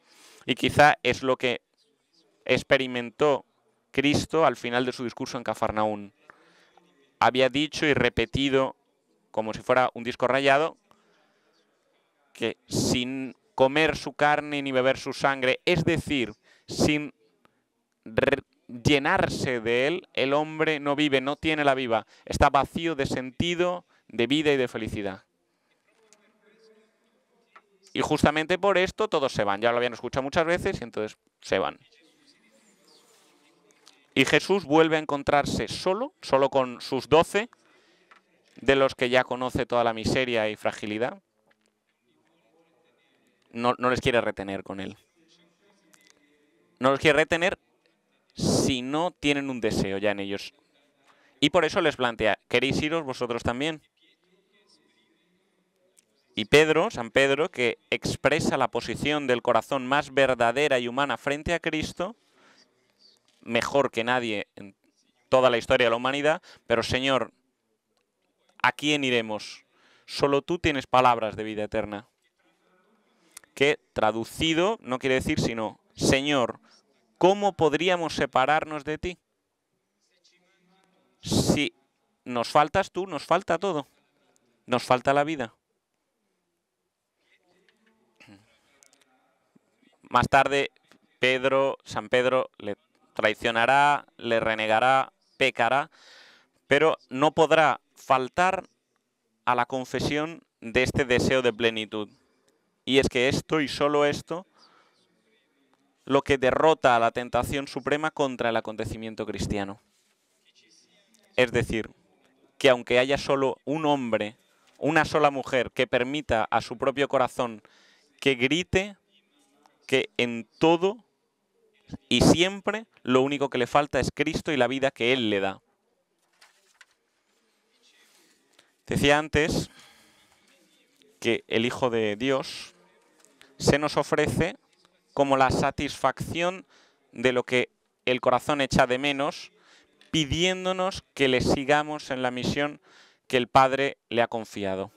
Y quizá es lo que experimentó Cristo al final de su discurso en Cafarnaún. Había dicho y repetido, como si fuera un disco rayado, que sin comer su carne ni beber su sangre, es decir, sin llenarse de él, el hombre no vive, no tiene la viva, está vacío de sentido, de vida y de felicidad. Y justamente por esto todos se van. Ya lo habían escuchado muchas veces y entonces se van. Y Jesús vuelve a encontrarse solo, solo con sus doce, de los que ya conoce toda la miseria y fragilidad. No, les quiere retener con él. No los quiere retener si no tienen un deseo ya en ellos. Y por eso les plantea, ¿queréis iros vosotros también? Y Pedro, San Pedro, que expresa la posición del corazón más verdadera y humana frente a Cristo, mejor que nadie en toda la historia de la humanidad, pero Señor, ¿a quién iremos? Solo tú tienes palabras de vida eterna. Que traducido no quiere decir sino, Señor, ¿cómo podríamos separarnos de ti? Si nos faltas tú, nos falta todo. Nos falta la vida. Más tarde, Pedro, San Pedro le traicionará, le renegará, pecará, pero no podrá faltar a la confesión de este deseo de plenitud. Y es que esto y solo esto lo que derrota a la tentación suprema contra el acontecimiento cristiano. Es decir, que aunque haya solo un hombre, una sola mujer que permita a su propio corazón que grite que en todo y siempre lo único que le falta es Cristo y la vida que Él le da. Decía antes que el Hijo de Dios se nos ofrece como la satisfacción de lo que el corazón echa de menos, pidiéndonos que le sigamos en la misión que el Padre le ha confiado.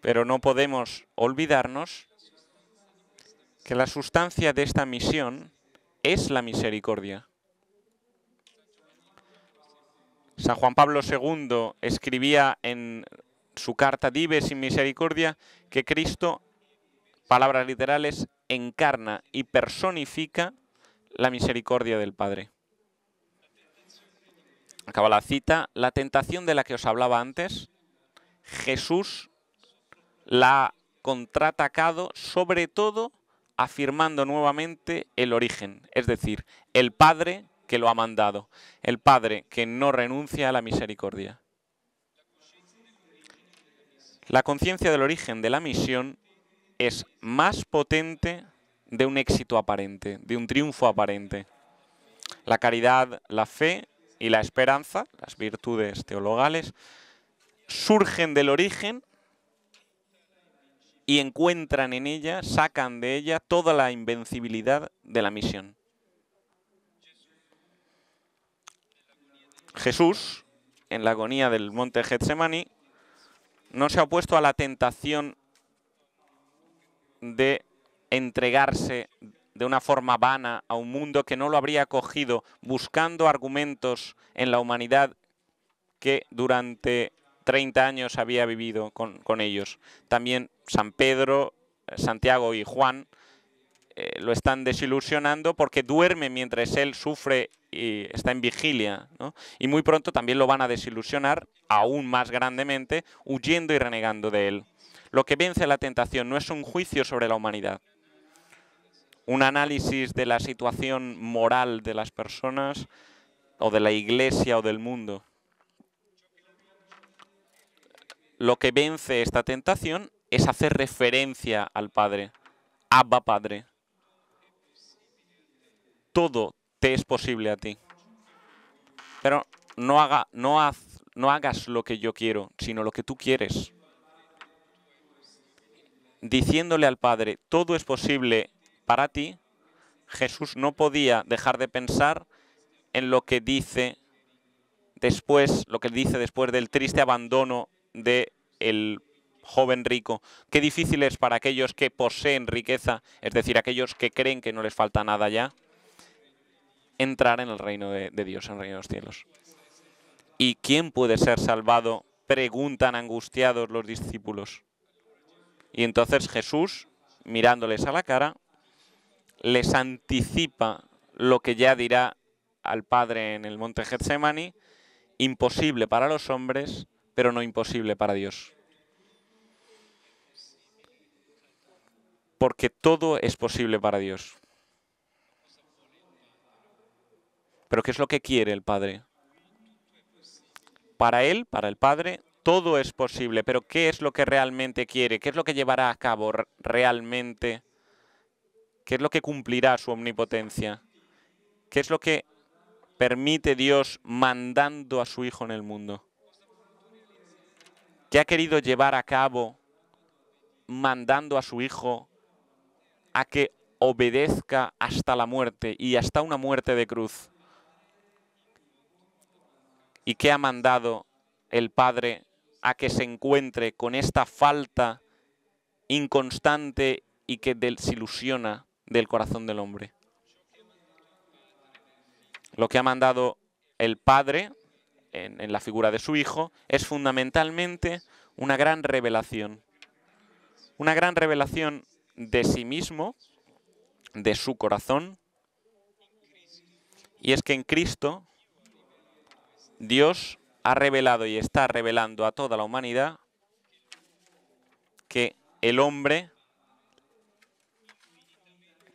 Pero no podemos olvidarnos que la sustancia de esta misión es la misericordia. San Juan Pablo II escribía en su carta Dive sin misericordia que Cristo, palabras literales, encarna y personifica la misericordia del Padre. Acaba la cita. La tentación de la que os hablaba antes, Jesús la ha contraatacado sobre todo afirmando nuevamente el origen, es decir, el Padre que lo ha mandado, el Padre que no renuncia a la misericordia. La conciencia del origen de la misión es más potente de un éxito aparente, de un triunfo aparente. La caridad, la fe y la esperanza, las virtudes teologales, surgen del origen y encuentran en ella, sacan de ella toda la invencibilidad de la misión. Jesús, en la agonía del monte Getsemani, no se ha opuesto a la tentación de entregarse de una forma vana a un mundo que no lo habría acogido, buscando argumentos en la humanidad que durante 30 años había vivido con, ellos. También San Pedro, eh, Santiago y Juan eh, lo están desilusionando porque duerme mientras él sufre y está en vigilia. Y muy pronto también lo van a desilusionar aún más grandemente, huyendo y renegando de él. Lo que vence la tentación no es un juicio sobre la humanidad, un análisis de la situación moral de las personas o de la iglesia o del mundo. lo que vence esta tentación es hacer referencia al Padre, Abba Padre. Todo te es posible a ti. Pero no, haga, no, haz, no hagas lo que yo quiero, sino lo que tú quieres. Diciéndole al Padre, todo es posible para ti, Jesús no podía dejar de pensar en lo que dice después, lo que dice después del triste abandono de el joven rico, qué difícil es para aquellos que poseen riqueza, es decir, aquellos que creen que no les falta nada ya, entrar en el reino de, Dios, en el reino de los cielos. ¿Y quién puede ser salvado? Preguntan angustiados los discípulos. Y entonces Jesús, mirándoles a la cara, les anticipa lo que ya dirá al Padre en el monte Getsemani, imposible para los hombres, pero no imposible para Dios. Porque todo es posible para Dios. Pero ¿qué es lo que quiere el Padre? Para Él, para el Padre, todo es posible, pero ¿qué es lo que realmente quiere? ¿Qué es lo que llevará a cabo realmente? ¿Qué es lo que cumplirá su omnipotencia? ¿Qué es lo que permite Dios mandando a su Hijo en el mundo? que ha querido llevar a cabo mandando a su hijo a que obedezca hasta la muerte y hasta una muerte de cruz. Y que ha mandado el Padre a que se encuentre con esta falta inconstante y que desilusiona del corazón del hombre. Lo que ha mandado el Padre en, la figura de su hijo, es fundamentalmente una gran revelación. Una gran revelación de sí mismo, de su corazón, y es que en Cristo Dios ha revelado y está revelando a toda la humanidad que el hombre,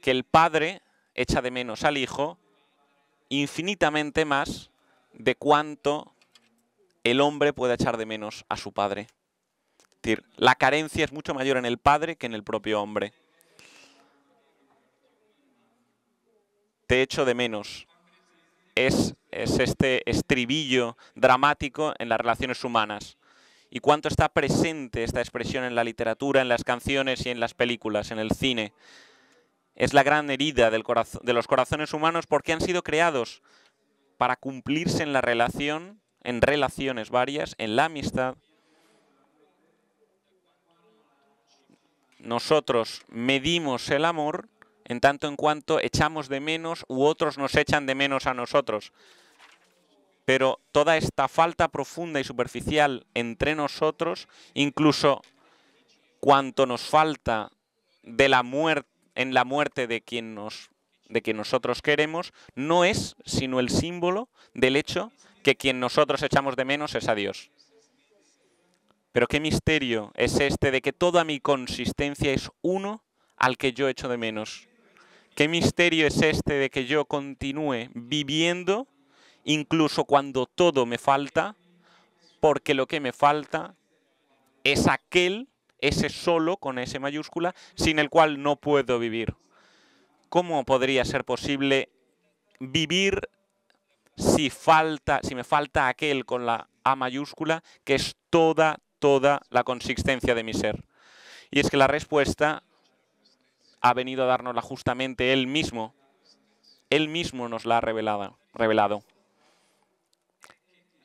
que el Padre echa de menos al Hijo infinitamente más de cuánto el hombre puede echar de menos a su padre. la carencia es mucho mayor en el padre que en el propio hombre. Te echo de menos. Es, es este estribillo dramático en las relaciones humanas. Y cuánto está presente esta expresión en la literatura, en las canciones y en las películas, en el cine. Es la gran herida del de los corazones humanos porque han sido creados para cumplirse en la relación, en relaciones varias, en la amistad. Nosotros medimos el amor en tanto en cuanto echamos de menos u otros nos echan de menos a nosotros. Pero toda esta falta profunda y superficial entre nosotros, incluso cuanto nos falta de la muerte en la muerte de quien nos de que nosotros queremos no es sino el símbolo del hecho que quien nosotros echamos de menos es a Dios. Pero qué misterio es este de que toda mi consistencia es uno al que yo echo de menos. Qué misterio es este de que yo continúe viviendo incluso cuando todo me falta, porque lo que me falta es aquel, ese solo con S mayúscula, sin el cual no puedo vivir. ¿Cómo podría ser posible vivir si, me falta aquel con la A mayúscula, que es toda, toda la consistencia de mi ser? Y es que la respuesta ha venido a darnosla justamente Él mismo. Él mismo nos la ha revelado.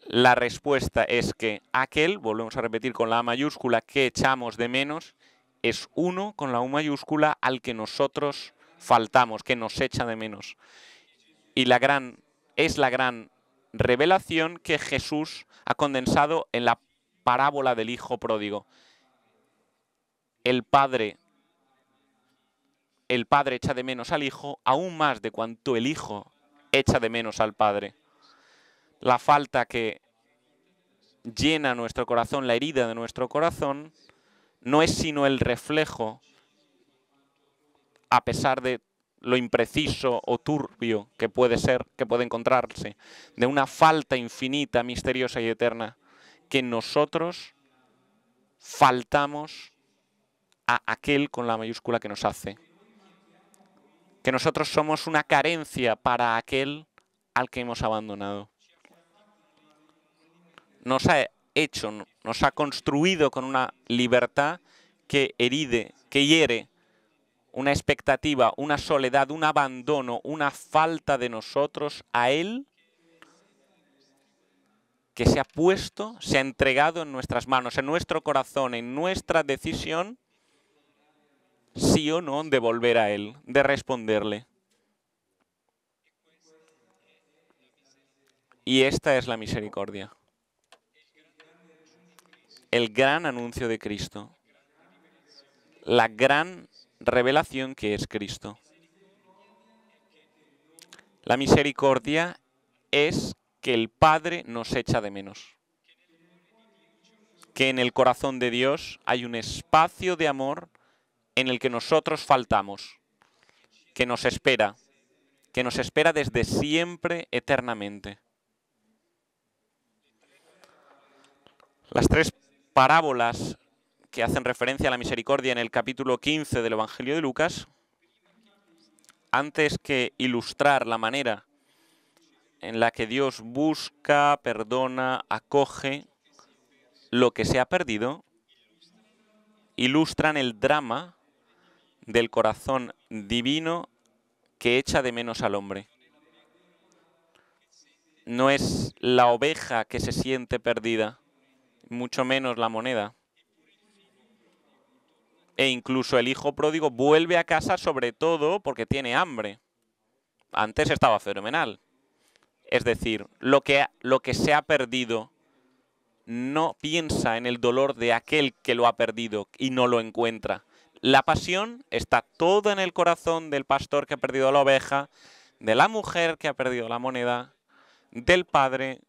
La respuesta es que aquel, volvemos a repetir con la A mayúscula, que echamos de menos, es uno con la U mayúscula al que nosotros faltamos, que nos echa de menos. Y la gran, es la gran revelación que Jesús ha condensado en la parábola del Hijo Pródigo. El Padre, el Padre echa de menos al Hijo aún más de cuanto el Hijo echa de menos al Padre. La falta que llena nuestro corazón, la herida de nuestro corazón, no es sino el reflejo a pesar de lo impreciso o turbio que puede ser, que puede encontrarse, de una falta infinita, misteriosa y eterna, que nosotros faltamos a aquel con la mayúscula que nos hace. Que nosotros somos una carencia para aquel al que hemos abandonado. Nos ha hecho, nos ha construido con una libertad que heride, que hiere, una expectativa, una soledad, un abandono, una falta de nosotros a Él que se ha puesto, se ha entregado en nuestras manos, en nuestro corazón, en nuestra decisión, sí o no, de volver a Él, de responderle. Y esta es la misericordia. El gran anuncio de Cristo. La gran revelación que es Cristo. La misericordia es que el Padre nos echa de menos. Que en el corazón de Dios hay un espacio de amor en el que nosotros faltamos, que nos espera, que nos espera desde siempre eternamente. Las tres parábolas que hacen referencia a la misericordia en el capítulo 15 del Evangelio de Lucas, antes que ilustrar la manera en la que Dios busca, perdona, acoge lo que se ha perdido, ilustran el drama del corazón divino que echa de menos al hombre. No es la oveja que se siente perdida, mucho menos la moneda. E incluso el hijo pródigo vuelve a casa sobre todo porque tiene hambre. Antes estaba fenomenal. Es decir, lo que, lo que se ha perdido no piensa en el dolor de aquel que lo ha perdido y no lo encuentra. La pasión está toda en el corazón del pastor que ha perdido la oveja, de la mujer que ha perdido la moneda, del padre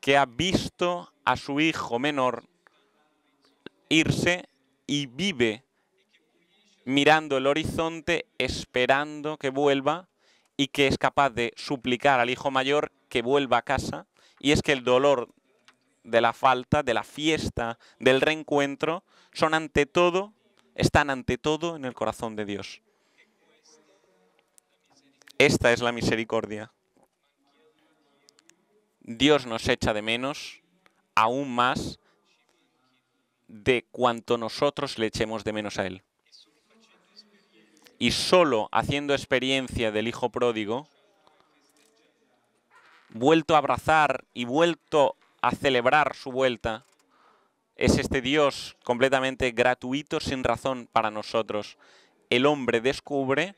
que ha visto a su hijo menor irse y vive mirando el horizonte, esperando que vuelva y que es capaz de suplicar al hijo mayor que vuelva a casa. Y es que el dolor de la falta, de la fiesta, del reencuentro, son ante todo, están ante todo en el corazón de Dios. Esta es la misericordia. Dios nos echa de menos aún más de cuanto nosotros le echemos de menos a Él. Y solo haciendo experiencia del Hijo Pródigo, vuelto a abrazar y vuelto a celebrar su vuelta, es este Dios completamente gratuito, sin razón para nosotros. El hombre descubre,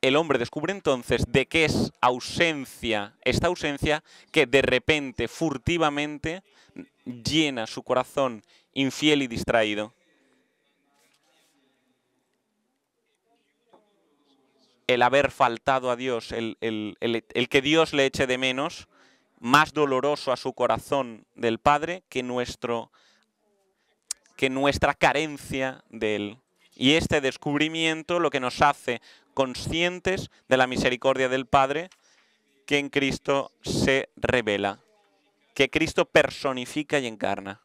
el hombre descubre entonces de qué es ausencia, esta ausencia que de repente, furtivamente, llena su corazón infiel y distraído. El haber faltado a Dios, el, que Dios le eche de menos, más doloroso a su corazón del Padre que, nuestro, que nuestra carencia de Él. Y este descubrimiento lo que nos hace conscientes de la misericordia del Padre que en Cristo se revela que Cristo personifica y encarna.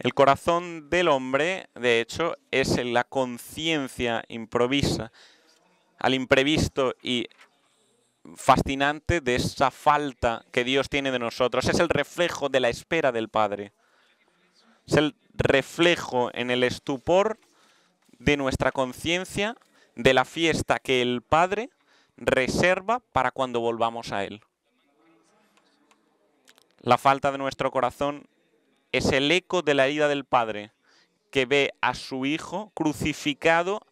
El corazón del hombre, de hecho, es la conciencia improvisa, al imprevisto y fascinante de esa falta que Dios tiene de nosotros. Es el reflejo de la espera del Padre. Es el reflejo en el estupor de nuestra conciencia de la fiesta que el Padre reserva para cuando volvamos a Él. La falta de nuestro corazón es el eco de la herida del Padre que ve a su Hijo crucificado,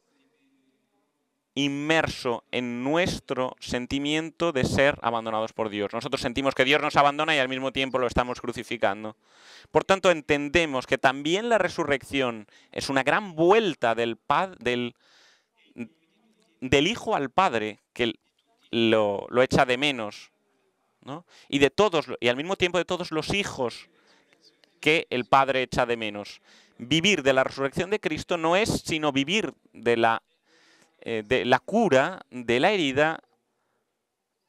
inmerso en nuestro sentimiento de ser abandonados por Dios. Nosotros sentimos que Dios nos abandona y al mismo tiempo lo estamos crucificando. Por tanto, entendemos que también la resurrección es una gran vuelta del, del, del Hijo al Padre, que lo echa de menos y, de todos, y al mismo tiempo de todos los hijos que el Padre echa de menos. Vivir de la resurrección de Cristo no es sino vivir de la, eh, de la cura, de la herida,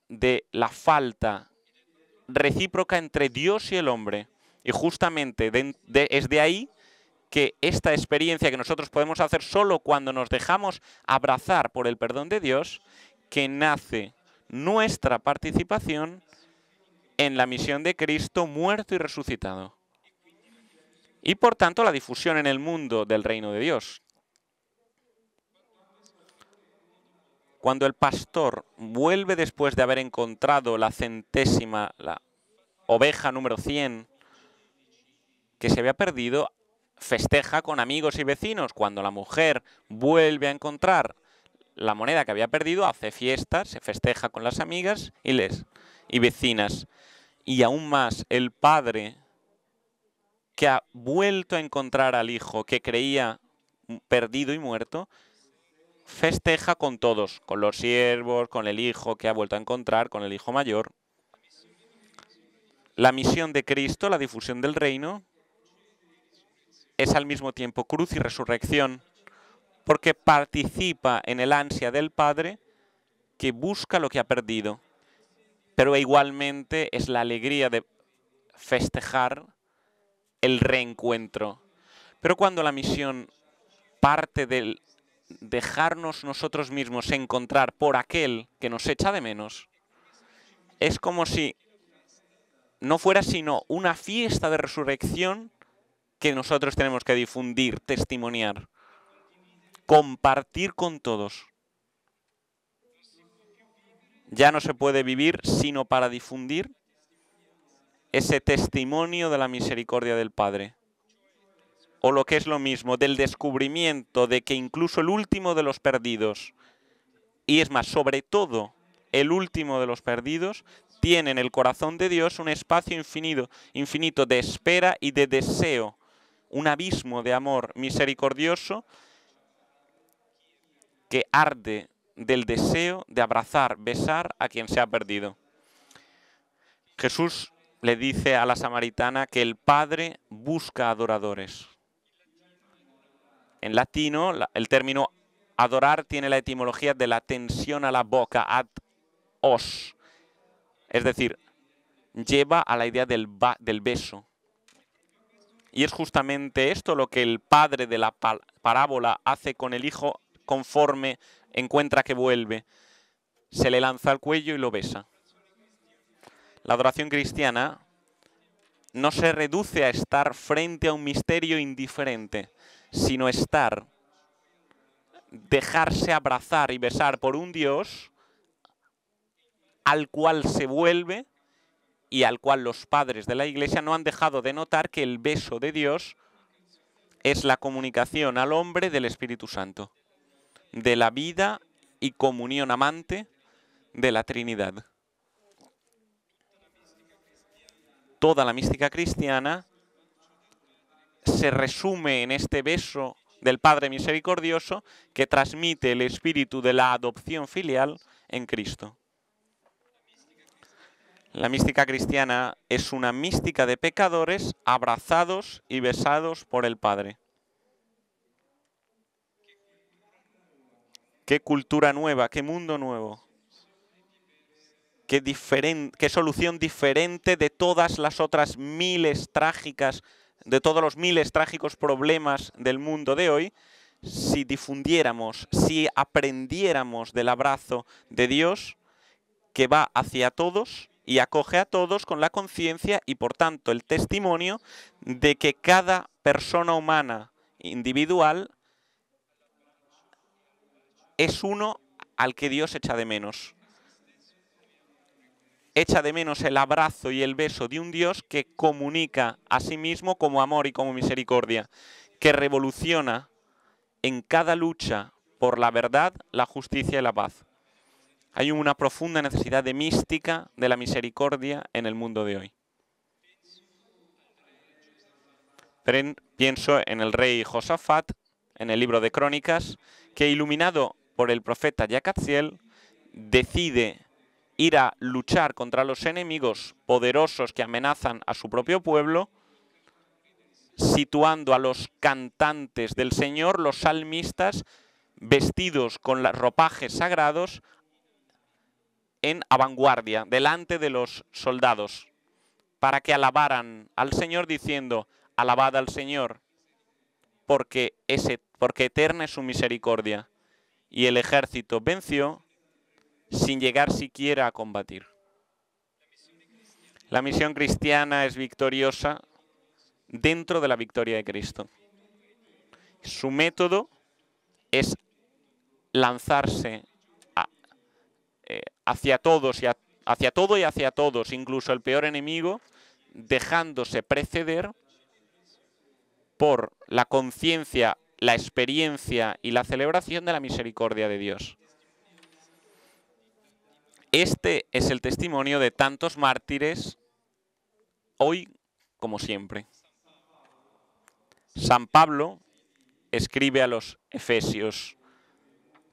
de la falta recíproca entre Dios y el hombre. Y justamente es de ahí que esta experiencia que nosotros podemos hacer solo cuando nos dejamos abrazar por el perdón de Dios, que nace nuestra participación en la misión de Cristo muerto y resucitado. Y por tanto la difusión en el mundo del reino de Dios. Cuando el pastor vuelve después de haber encontrado la centésima, la oveja número 100, que se había perdido, festeja con amigos y vecinos. Cuando la mujer vuelve a encontrar la moneda que había perdido, hace fiestas, se festeja con las amigas y les y vecinas y aún más el padre que ha vuelto a encontrar al hijo que creía perdido y muerto, festeja con todos, con los siervos, con el hijo que ha vuelto a encontrar, con el hijo mayor. La misión de Cristo, la difusión del reino, es al mismo tiempo cruz y resurrección, porque participa en el ansia del Padre que busca lo que ha perdido pero igualmente es la alegría de festejar el reencuentro. Pero cuando la misión parte del dejarnos nosotros mismos encontrar por aquel que nos echa de menos, es como si no fuera sino una fiesta de resurrección que nosotros tenemos que difundir, testimoniar, compartir con todos. Ya no se puede vivir sino para difundir ese testimonio de la misericordia del Padre. O lo que es lo mismo, del descubrimiento de que incluso el último de los perdidos, y es más, sobre todo el último de los perdidos, tiene en el corazón de Dios un espacio infinito, infinito de espera y de deseo, un abismo de amor misericordioso que arde del deseo de abrazar, besar a quien se ha perdido. Jesús le dice a la samaritana que el Padre busca adoradores. En latino, el término adorar tiene la etimología de la tensión a la boca, ad os. Es decir, lleva a la idea del, del beso. Y es justamente esto lo que el padre de la parábola hace con el hijo conforme encuentra que vuelve, se le lanza al cuello y lo besa. La adoración cristiana no se reduce a estar frente a un misterio indiferente, sino estar, dejarse abrazar y besar por un Dios al cual se vuelve y al cual los padres de la Iglesia no han dejado de notar que el beso de Dios es la comunicación al hombre del Espíritu Santo de la vida y comunión amante de la Trinidad. Toda la mística cristiana se resume en este beso del Padre Misericordioso que transmite el espíritu de la adopción filial en Cristo. La mística cristiana es una mística de pecadores abrazados y besados por el Padre. qué cultura nueva, qué mundo nuevo, qué, qué solución diferente de todas las otras miles trágicas, de todos los miles trágicos problemas del mundo de hoy, si difundiéramos, si aprendiéramos del abrazo de Dios que va hacia todos y acoge a todos con la conciencia y por tanto el testimonio de que cada persona humana individual es uno al que Dios echa de menos. Echa de menos el abrazo y el beso de un Dios que comunica a sí mismo como amor y como misericordia, que revoluciona en cada lucha por la verdad, la justicia y la paz. Hay una profunda necesidad de mística de la misericordia en el mundo de hoy. pienso en el rey Josafat, en el libro de Crónicas, que iluminado por el profeta Yacatziel, decide ir a luchar contra los enemigos poderosos que amenazan a su propio pueblo, situando a los cantantes del Señor, los salmistas, vestidos con los ropajes sagrados, en avanguardia, delante de los soldados, para que alabaran al Señor diciendo, alabad al Señor, porque, ese, porque eterna es su misericordia y el ejército venció sin llegar siquiera a combatir. La misión cristiana es victoriosa dentro de la victoria de Cristo. Su método es lanzarse eh, hacia todos y hacia todo y hacia todos, incluso el peor enemigo, dejándose preceder por la conciencia la experiencia y la celebración de la misericordia de Dios. Este es el testimonio de tantos mártires hoy como siempre. San Pablo escribe a los Efesios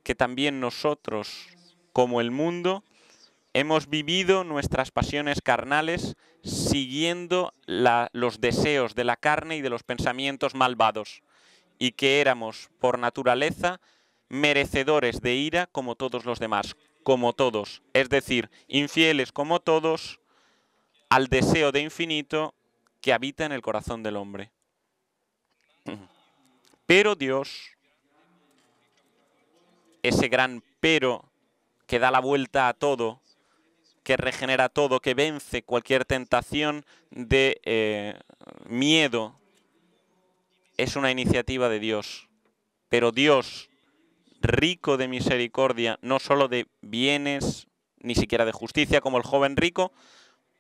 que también nosotros, como el mundo, hemos vivido nuestras pasiones carnales siguiendo los deseos de la carne y de los pensamientos malvados y que éramos, por naturaleza, merecedores de ira como todos los demás, como todos, es decir, infieles como todos al deseo de infinito que habita en el corazón del hombre. Pero Dios, ese gran pero que da la vuelta a todo, que regenera todo, que vence cualquier tentación de eh, miedo, es una iniciativa de Dios. Pero Dios, rico de misericordia, no solo de bienes, ni siquiera de justicia, como el joven rico,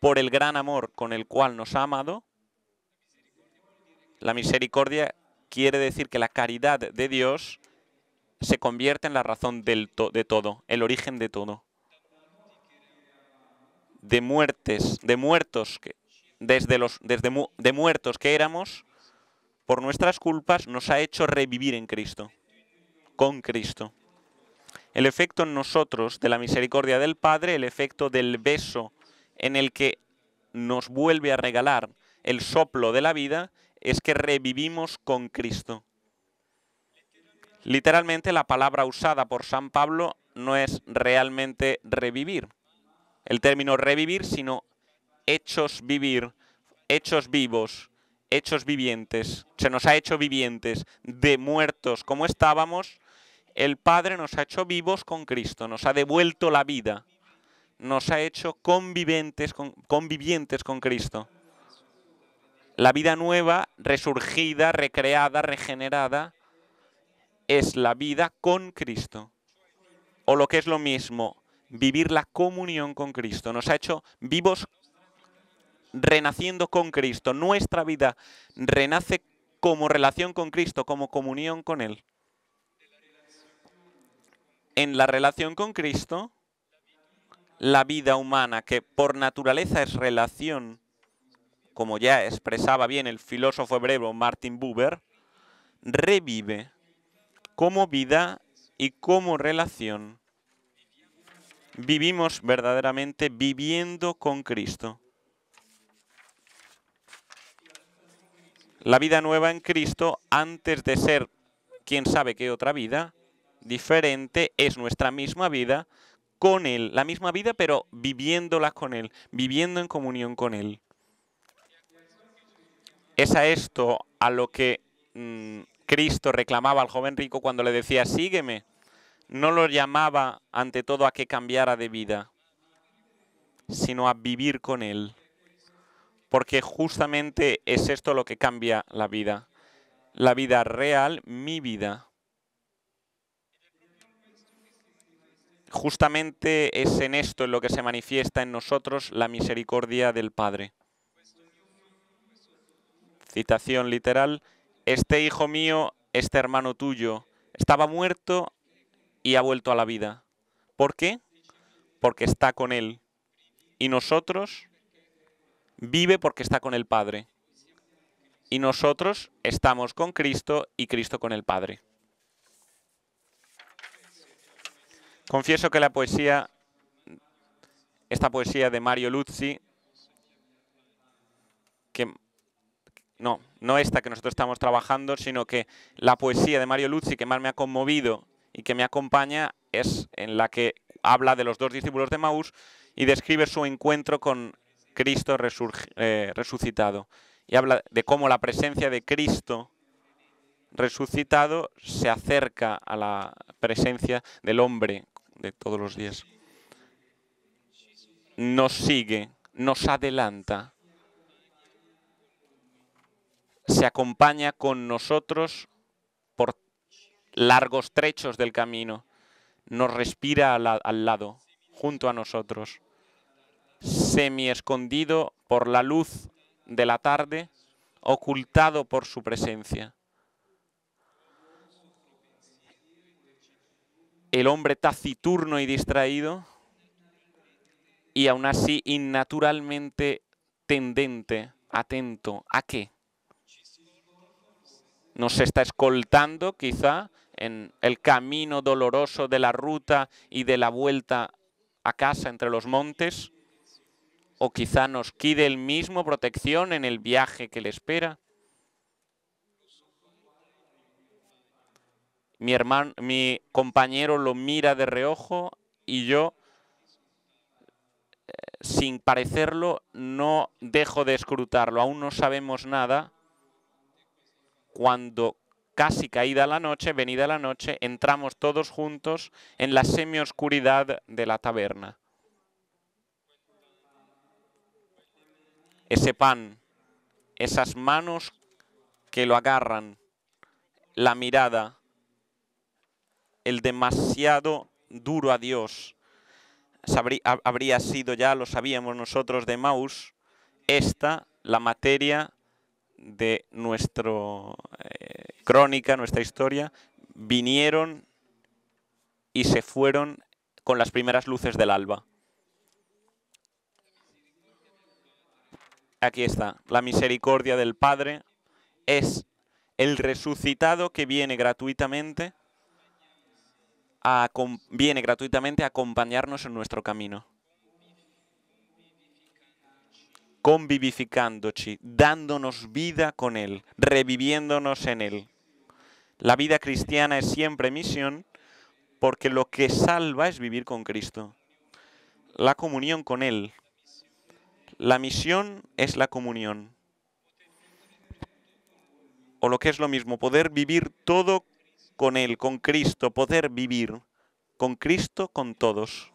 por el gran amor con el cual nos ha amado, la misericordia quiere decir que la caridad de Dios se convierte en la razón del de todo, el origen de todo. De muertes, de muertos, que, desde los, desde de muertos que éramos, por nuestras culpas nos ha hecho revivir en Cristo, con Cristo. El efecto en nosotros de la misericordia del Padre, el efecto del beso en el que nos vuelve a regalar el soplo de la vida, es que revivimos con Cristo. Literalmente la palabra usada por San Pablo no es realmente revivir, el término revivir, sino hechos vivir, hechos vivos, hechos vivientes, se nos ha hecho vivientes de muertos como estábamos, el Padre nos ha hecho vivos con Cristo, nos ha devuelto la vida, nos ha hecho convivientes con, convivientes con Cristo. La vida nueva, resurgida, recreada, regenerada, es la vida con Cristo. O lo que es lo mismo, vivir la comunión con Cristo. Nos ha hecho vivos renaciendo con Cristo. Nuestra vida renace como relación con Cristo, como comunión con Él. En la relación con Cristo, la vida humana, que por naturaleza es relación, como ya expresaba bien el filósofo hebreo Martin Buber, revive como vida y como relación. Vivimos verdaderamente viviendo con Cristo. La vida nueva en Cristo, antes de ser quién sabe qué otra vida, diferente, es nuestra misma vida con Él, la misma vida, pero viviéndola con Él, viviendo en comunión con Él. Es a esto a lo que mm, Cristo reclamaba al joven rico cuando le decía, sígueme. No lo llamaba ante todo a que cambiara de vida, sino a vivir con Él porque justamente es esto lo que cambia la vida, la vida real, mi vida. Justamente es en esto en lo que se manifiesta en nosotros la misericordia del Padre. Citación literal, este hijo mío, este hermano tuyo, estaba muerto y ha vuelto a la vida. ¿Por qué? Porque está con él. Y nosotros vive porque está con el Padre. Y nosotros estamos con Cristo y Cristo con el Padre. Confieso que la poesía, esta poesía de Mario Luzzi, que no, no esta que nosotros estamos trabajando, sino que la poesía de Mario Luzzi que más me ha conmovido y que me acompaña es en la que habla de los dos discípulos de Maús y describe su encuentro con Cristo eh, resucitado. Y habla de cómo la presencia de Cristo resucitado se acerca a la presencia del hombre de todos los días. Nos sigue, nos adelanta, se acompaña con nosotros por largos trechos del camino, nos respira al lado, junto a nosotros semi escondido por la luz de la tarde, ocultado por su presencia. El hombre taciturno y distraído y aún así innaturalmente tendente, atento. ¿A qué? Nos está escoltando quizá en el camino doloroso de la ruta y de la vuelta a casa entre los montes o quizá nos quide el mismo protección en el viaje que le espera. Mi, hermano, mi compañero lo mira de reojo y yo, eh, sin parecerlo, no dejo de escrutarlo. Aún no sabemos nada. Cuando casi caída la noche, venida la noche, entramos todos juntos en la semioscuridad de la taberna. ese pan, esas manos que lo agarran, la mirada, el demasiado duro adiós, habría sido ya, lo sabíamos nosotros de Maus, esta la materia de nuestra eh, crónica, nuestra historia, vinieron y se fueron con las primeras luces del alba. Aquí está, la misericordia del Padre es el resucitado que viene gratuitamente a, viene gratuitamente a acompañarnos en nuestro camino. Convivificándonos, dándonos vida con Él, reviviéndonos en Él. La vida cristiana es siempre misión porque lo que salva es vivir con Cristo, la comunión con Él, la misión es la comunión. O lo que es lo mismo, poder vivir todo con Él, con Cristo, poder vivir con Cristo, con todos.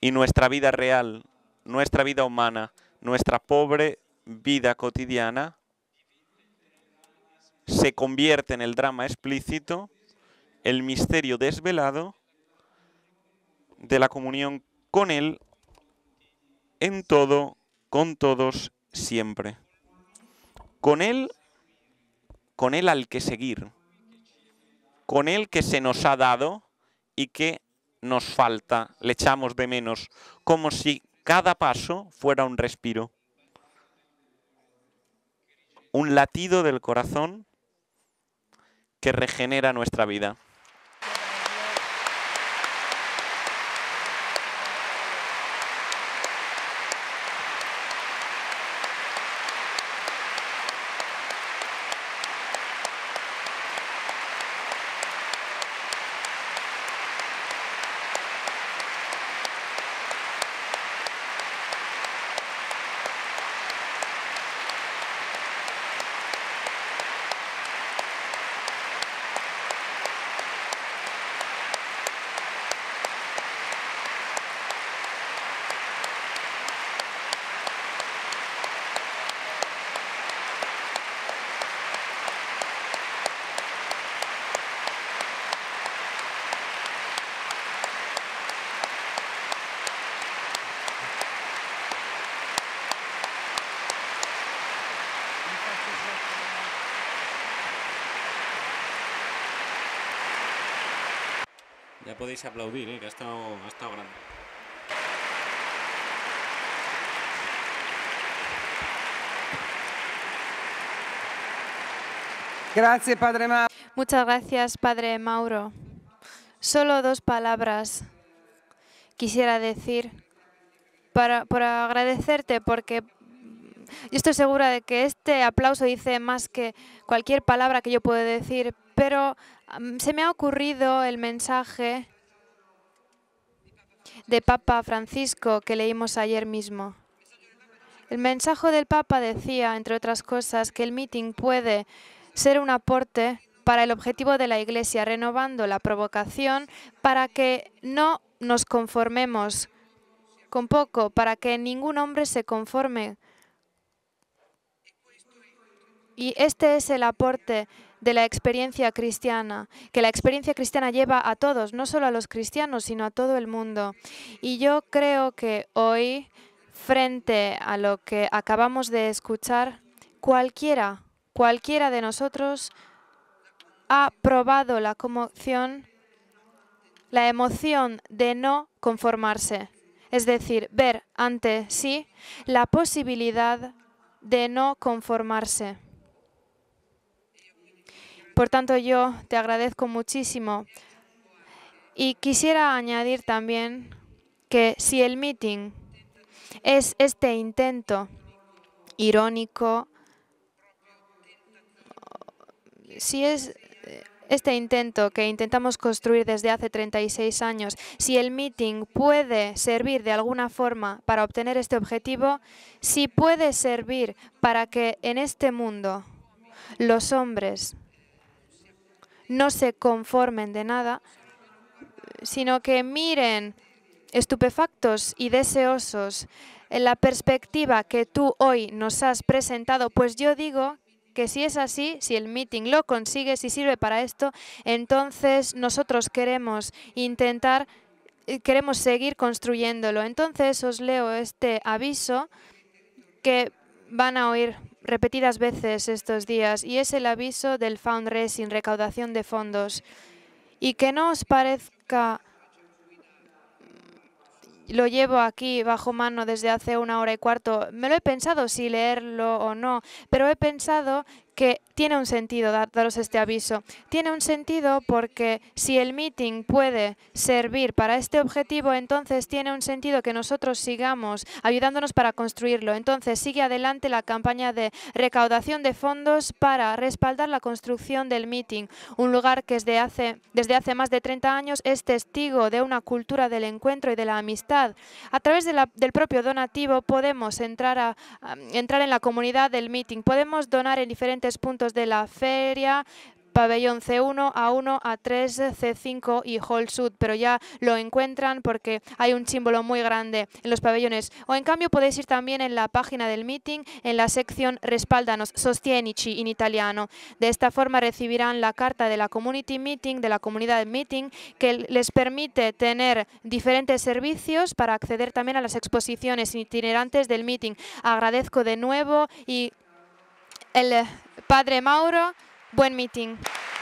Y nuestra vida real, nuestra vida humana, nuestra pobre vida cotidiana se convierte en el drama explícito, el misterio desvelado de la comunión con Él en todo, con todos, siempre. Con Él, con Él al que seguir, con Él que se nos ha dado y que nos falta, le echamos de menos, como si cada paso fuera un respiro, un latido del corazón que regenera nuestra vida. podéis aplaudir, eh, que ha estado, ha grande. Gracias, Padre Mauro. Muchas gracias, Padre Mauro. Solo dos palabras quisiera decir para, por agradecerte, porque yo estoy segura de que este aplauso dice más que cualquier palabra que yo pueda decir, pero mm, se me ha ocurrido el mensaje de Papa Francisco que leímos ayer mismo. El mensaje del Papa decía, entre otras cosas, que el meeting puede ser un aporte para el objetivo de la Iglesia, renovando la provocación para que no nos conformemos con poco, para que ningún hombre se conforme. Y este es el aporte de la experiencia cristiana, que la experiencia cristiana lleva a todos, no solo a los cristianos, sino a todo el mundo. Y yo creo que hoy, frente a lo que acabamos de escuchar, cualquiera, cualquiera de nosotros ha probado la conmoción, la emoción de no conformarse. Es decir, ver ante sí la posibilidad de no conformarse. Por tanto, yo te agradezco muchísimo. Y quisiera añadir también que si el meeting es este intento irónico, si es eh, este intento que intentamos construir desde hace 36 años, si el meeting puede servir de alguna forma para obtener este objetivo, si puede servir para que en este mundo los hombres no se conformen de nada, sino que miren estupefactos y deseosos en la perspectiva que tú hoy nos has presentado, pues yo digo que si es así, si el meeting lo consigue, si sirve para esto, entonces nosotros queremos intentar, eh, queremos seguir construyéndolo. Entonces os leo este aviso que van a oír repetidas veces estos días y es el aviso del sin recaudación de fondos. Y que no os parezca, mm, lo llevo aquí bajo mano desde hace una hora y cuarto, me lo he pensado si leerlo o no, pero he pensado que tiene un sentido daros este aviso. Tiene un sentido porque si el meeting puede servir para este objetivo, entonces tiene un sentido que nosotros sigamos ayudándonos para construirlo. Entonces sigue adelante la campaña de recaudación de fondos para respaldar la construcción del meeting, un lugar que desde hace, desde hace más de 30 años es testigo de una cultura del encuentro y de la amistad. A través del propio donativo podemos entrar, entrar en la comunidad del meeting, podemos donar en diferentes puntos de la feria, pabellón C1, A1, A3, C5 y Hall Sud, pero ya lo encuentran porque hay un símbolo muy grande en los pabellones. O en cambio podéis ir también en la página del meeting, en la sección Respaldanos, Sostienici en italiano. De esta forma recibirán la carta de la Community Meeting, de la comunidad meeting, que les permite tener diferentes servicios para acceder también a las exposiciones itinerantes del meeting. Agradezco de nuevo y el eh, padre Mauro. Buen meeting.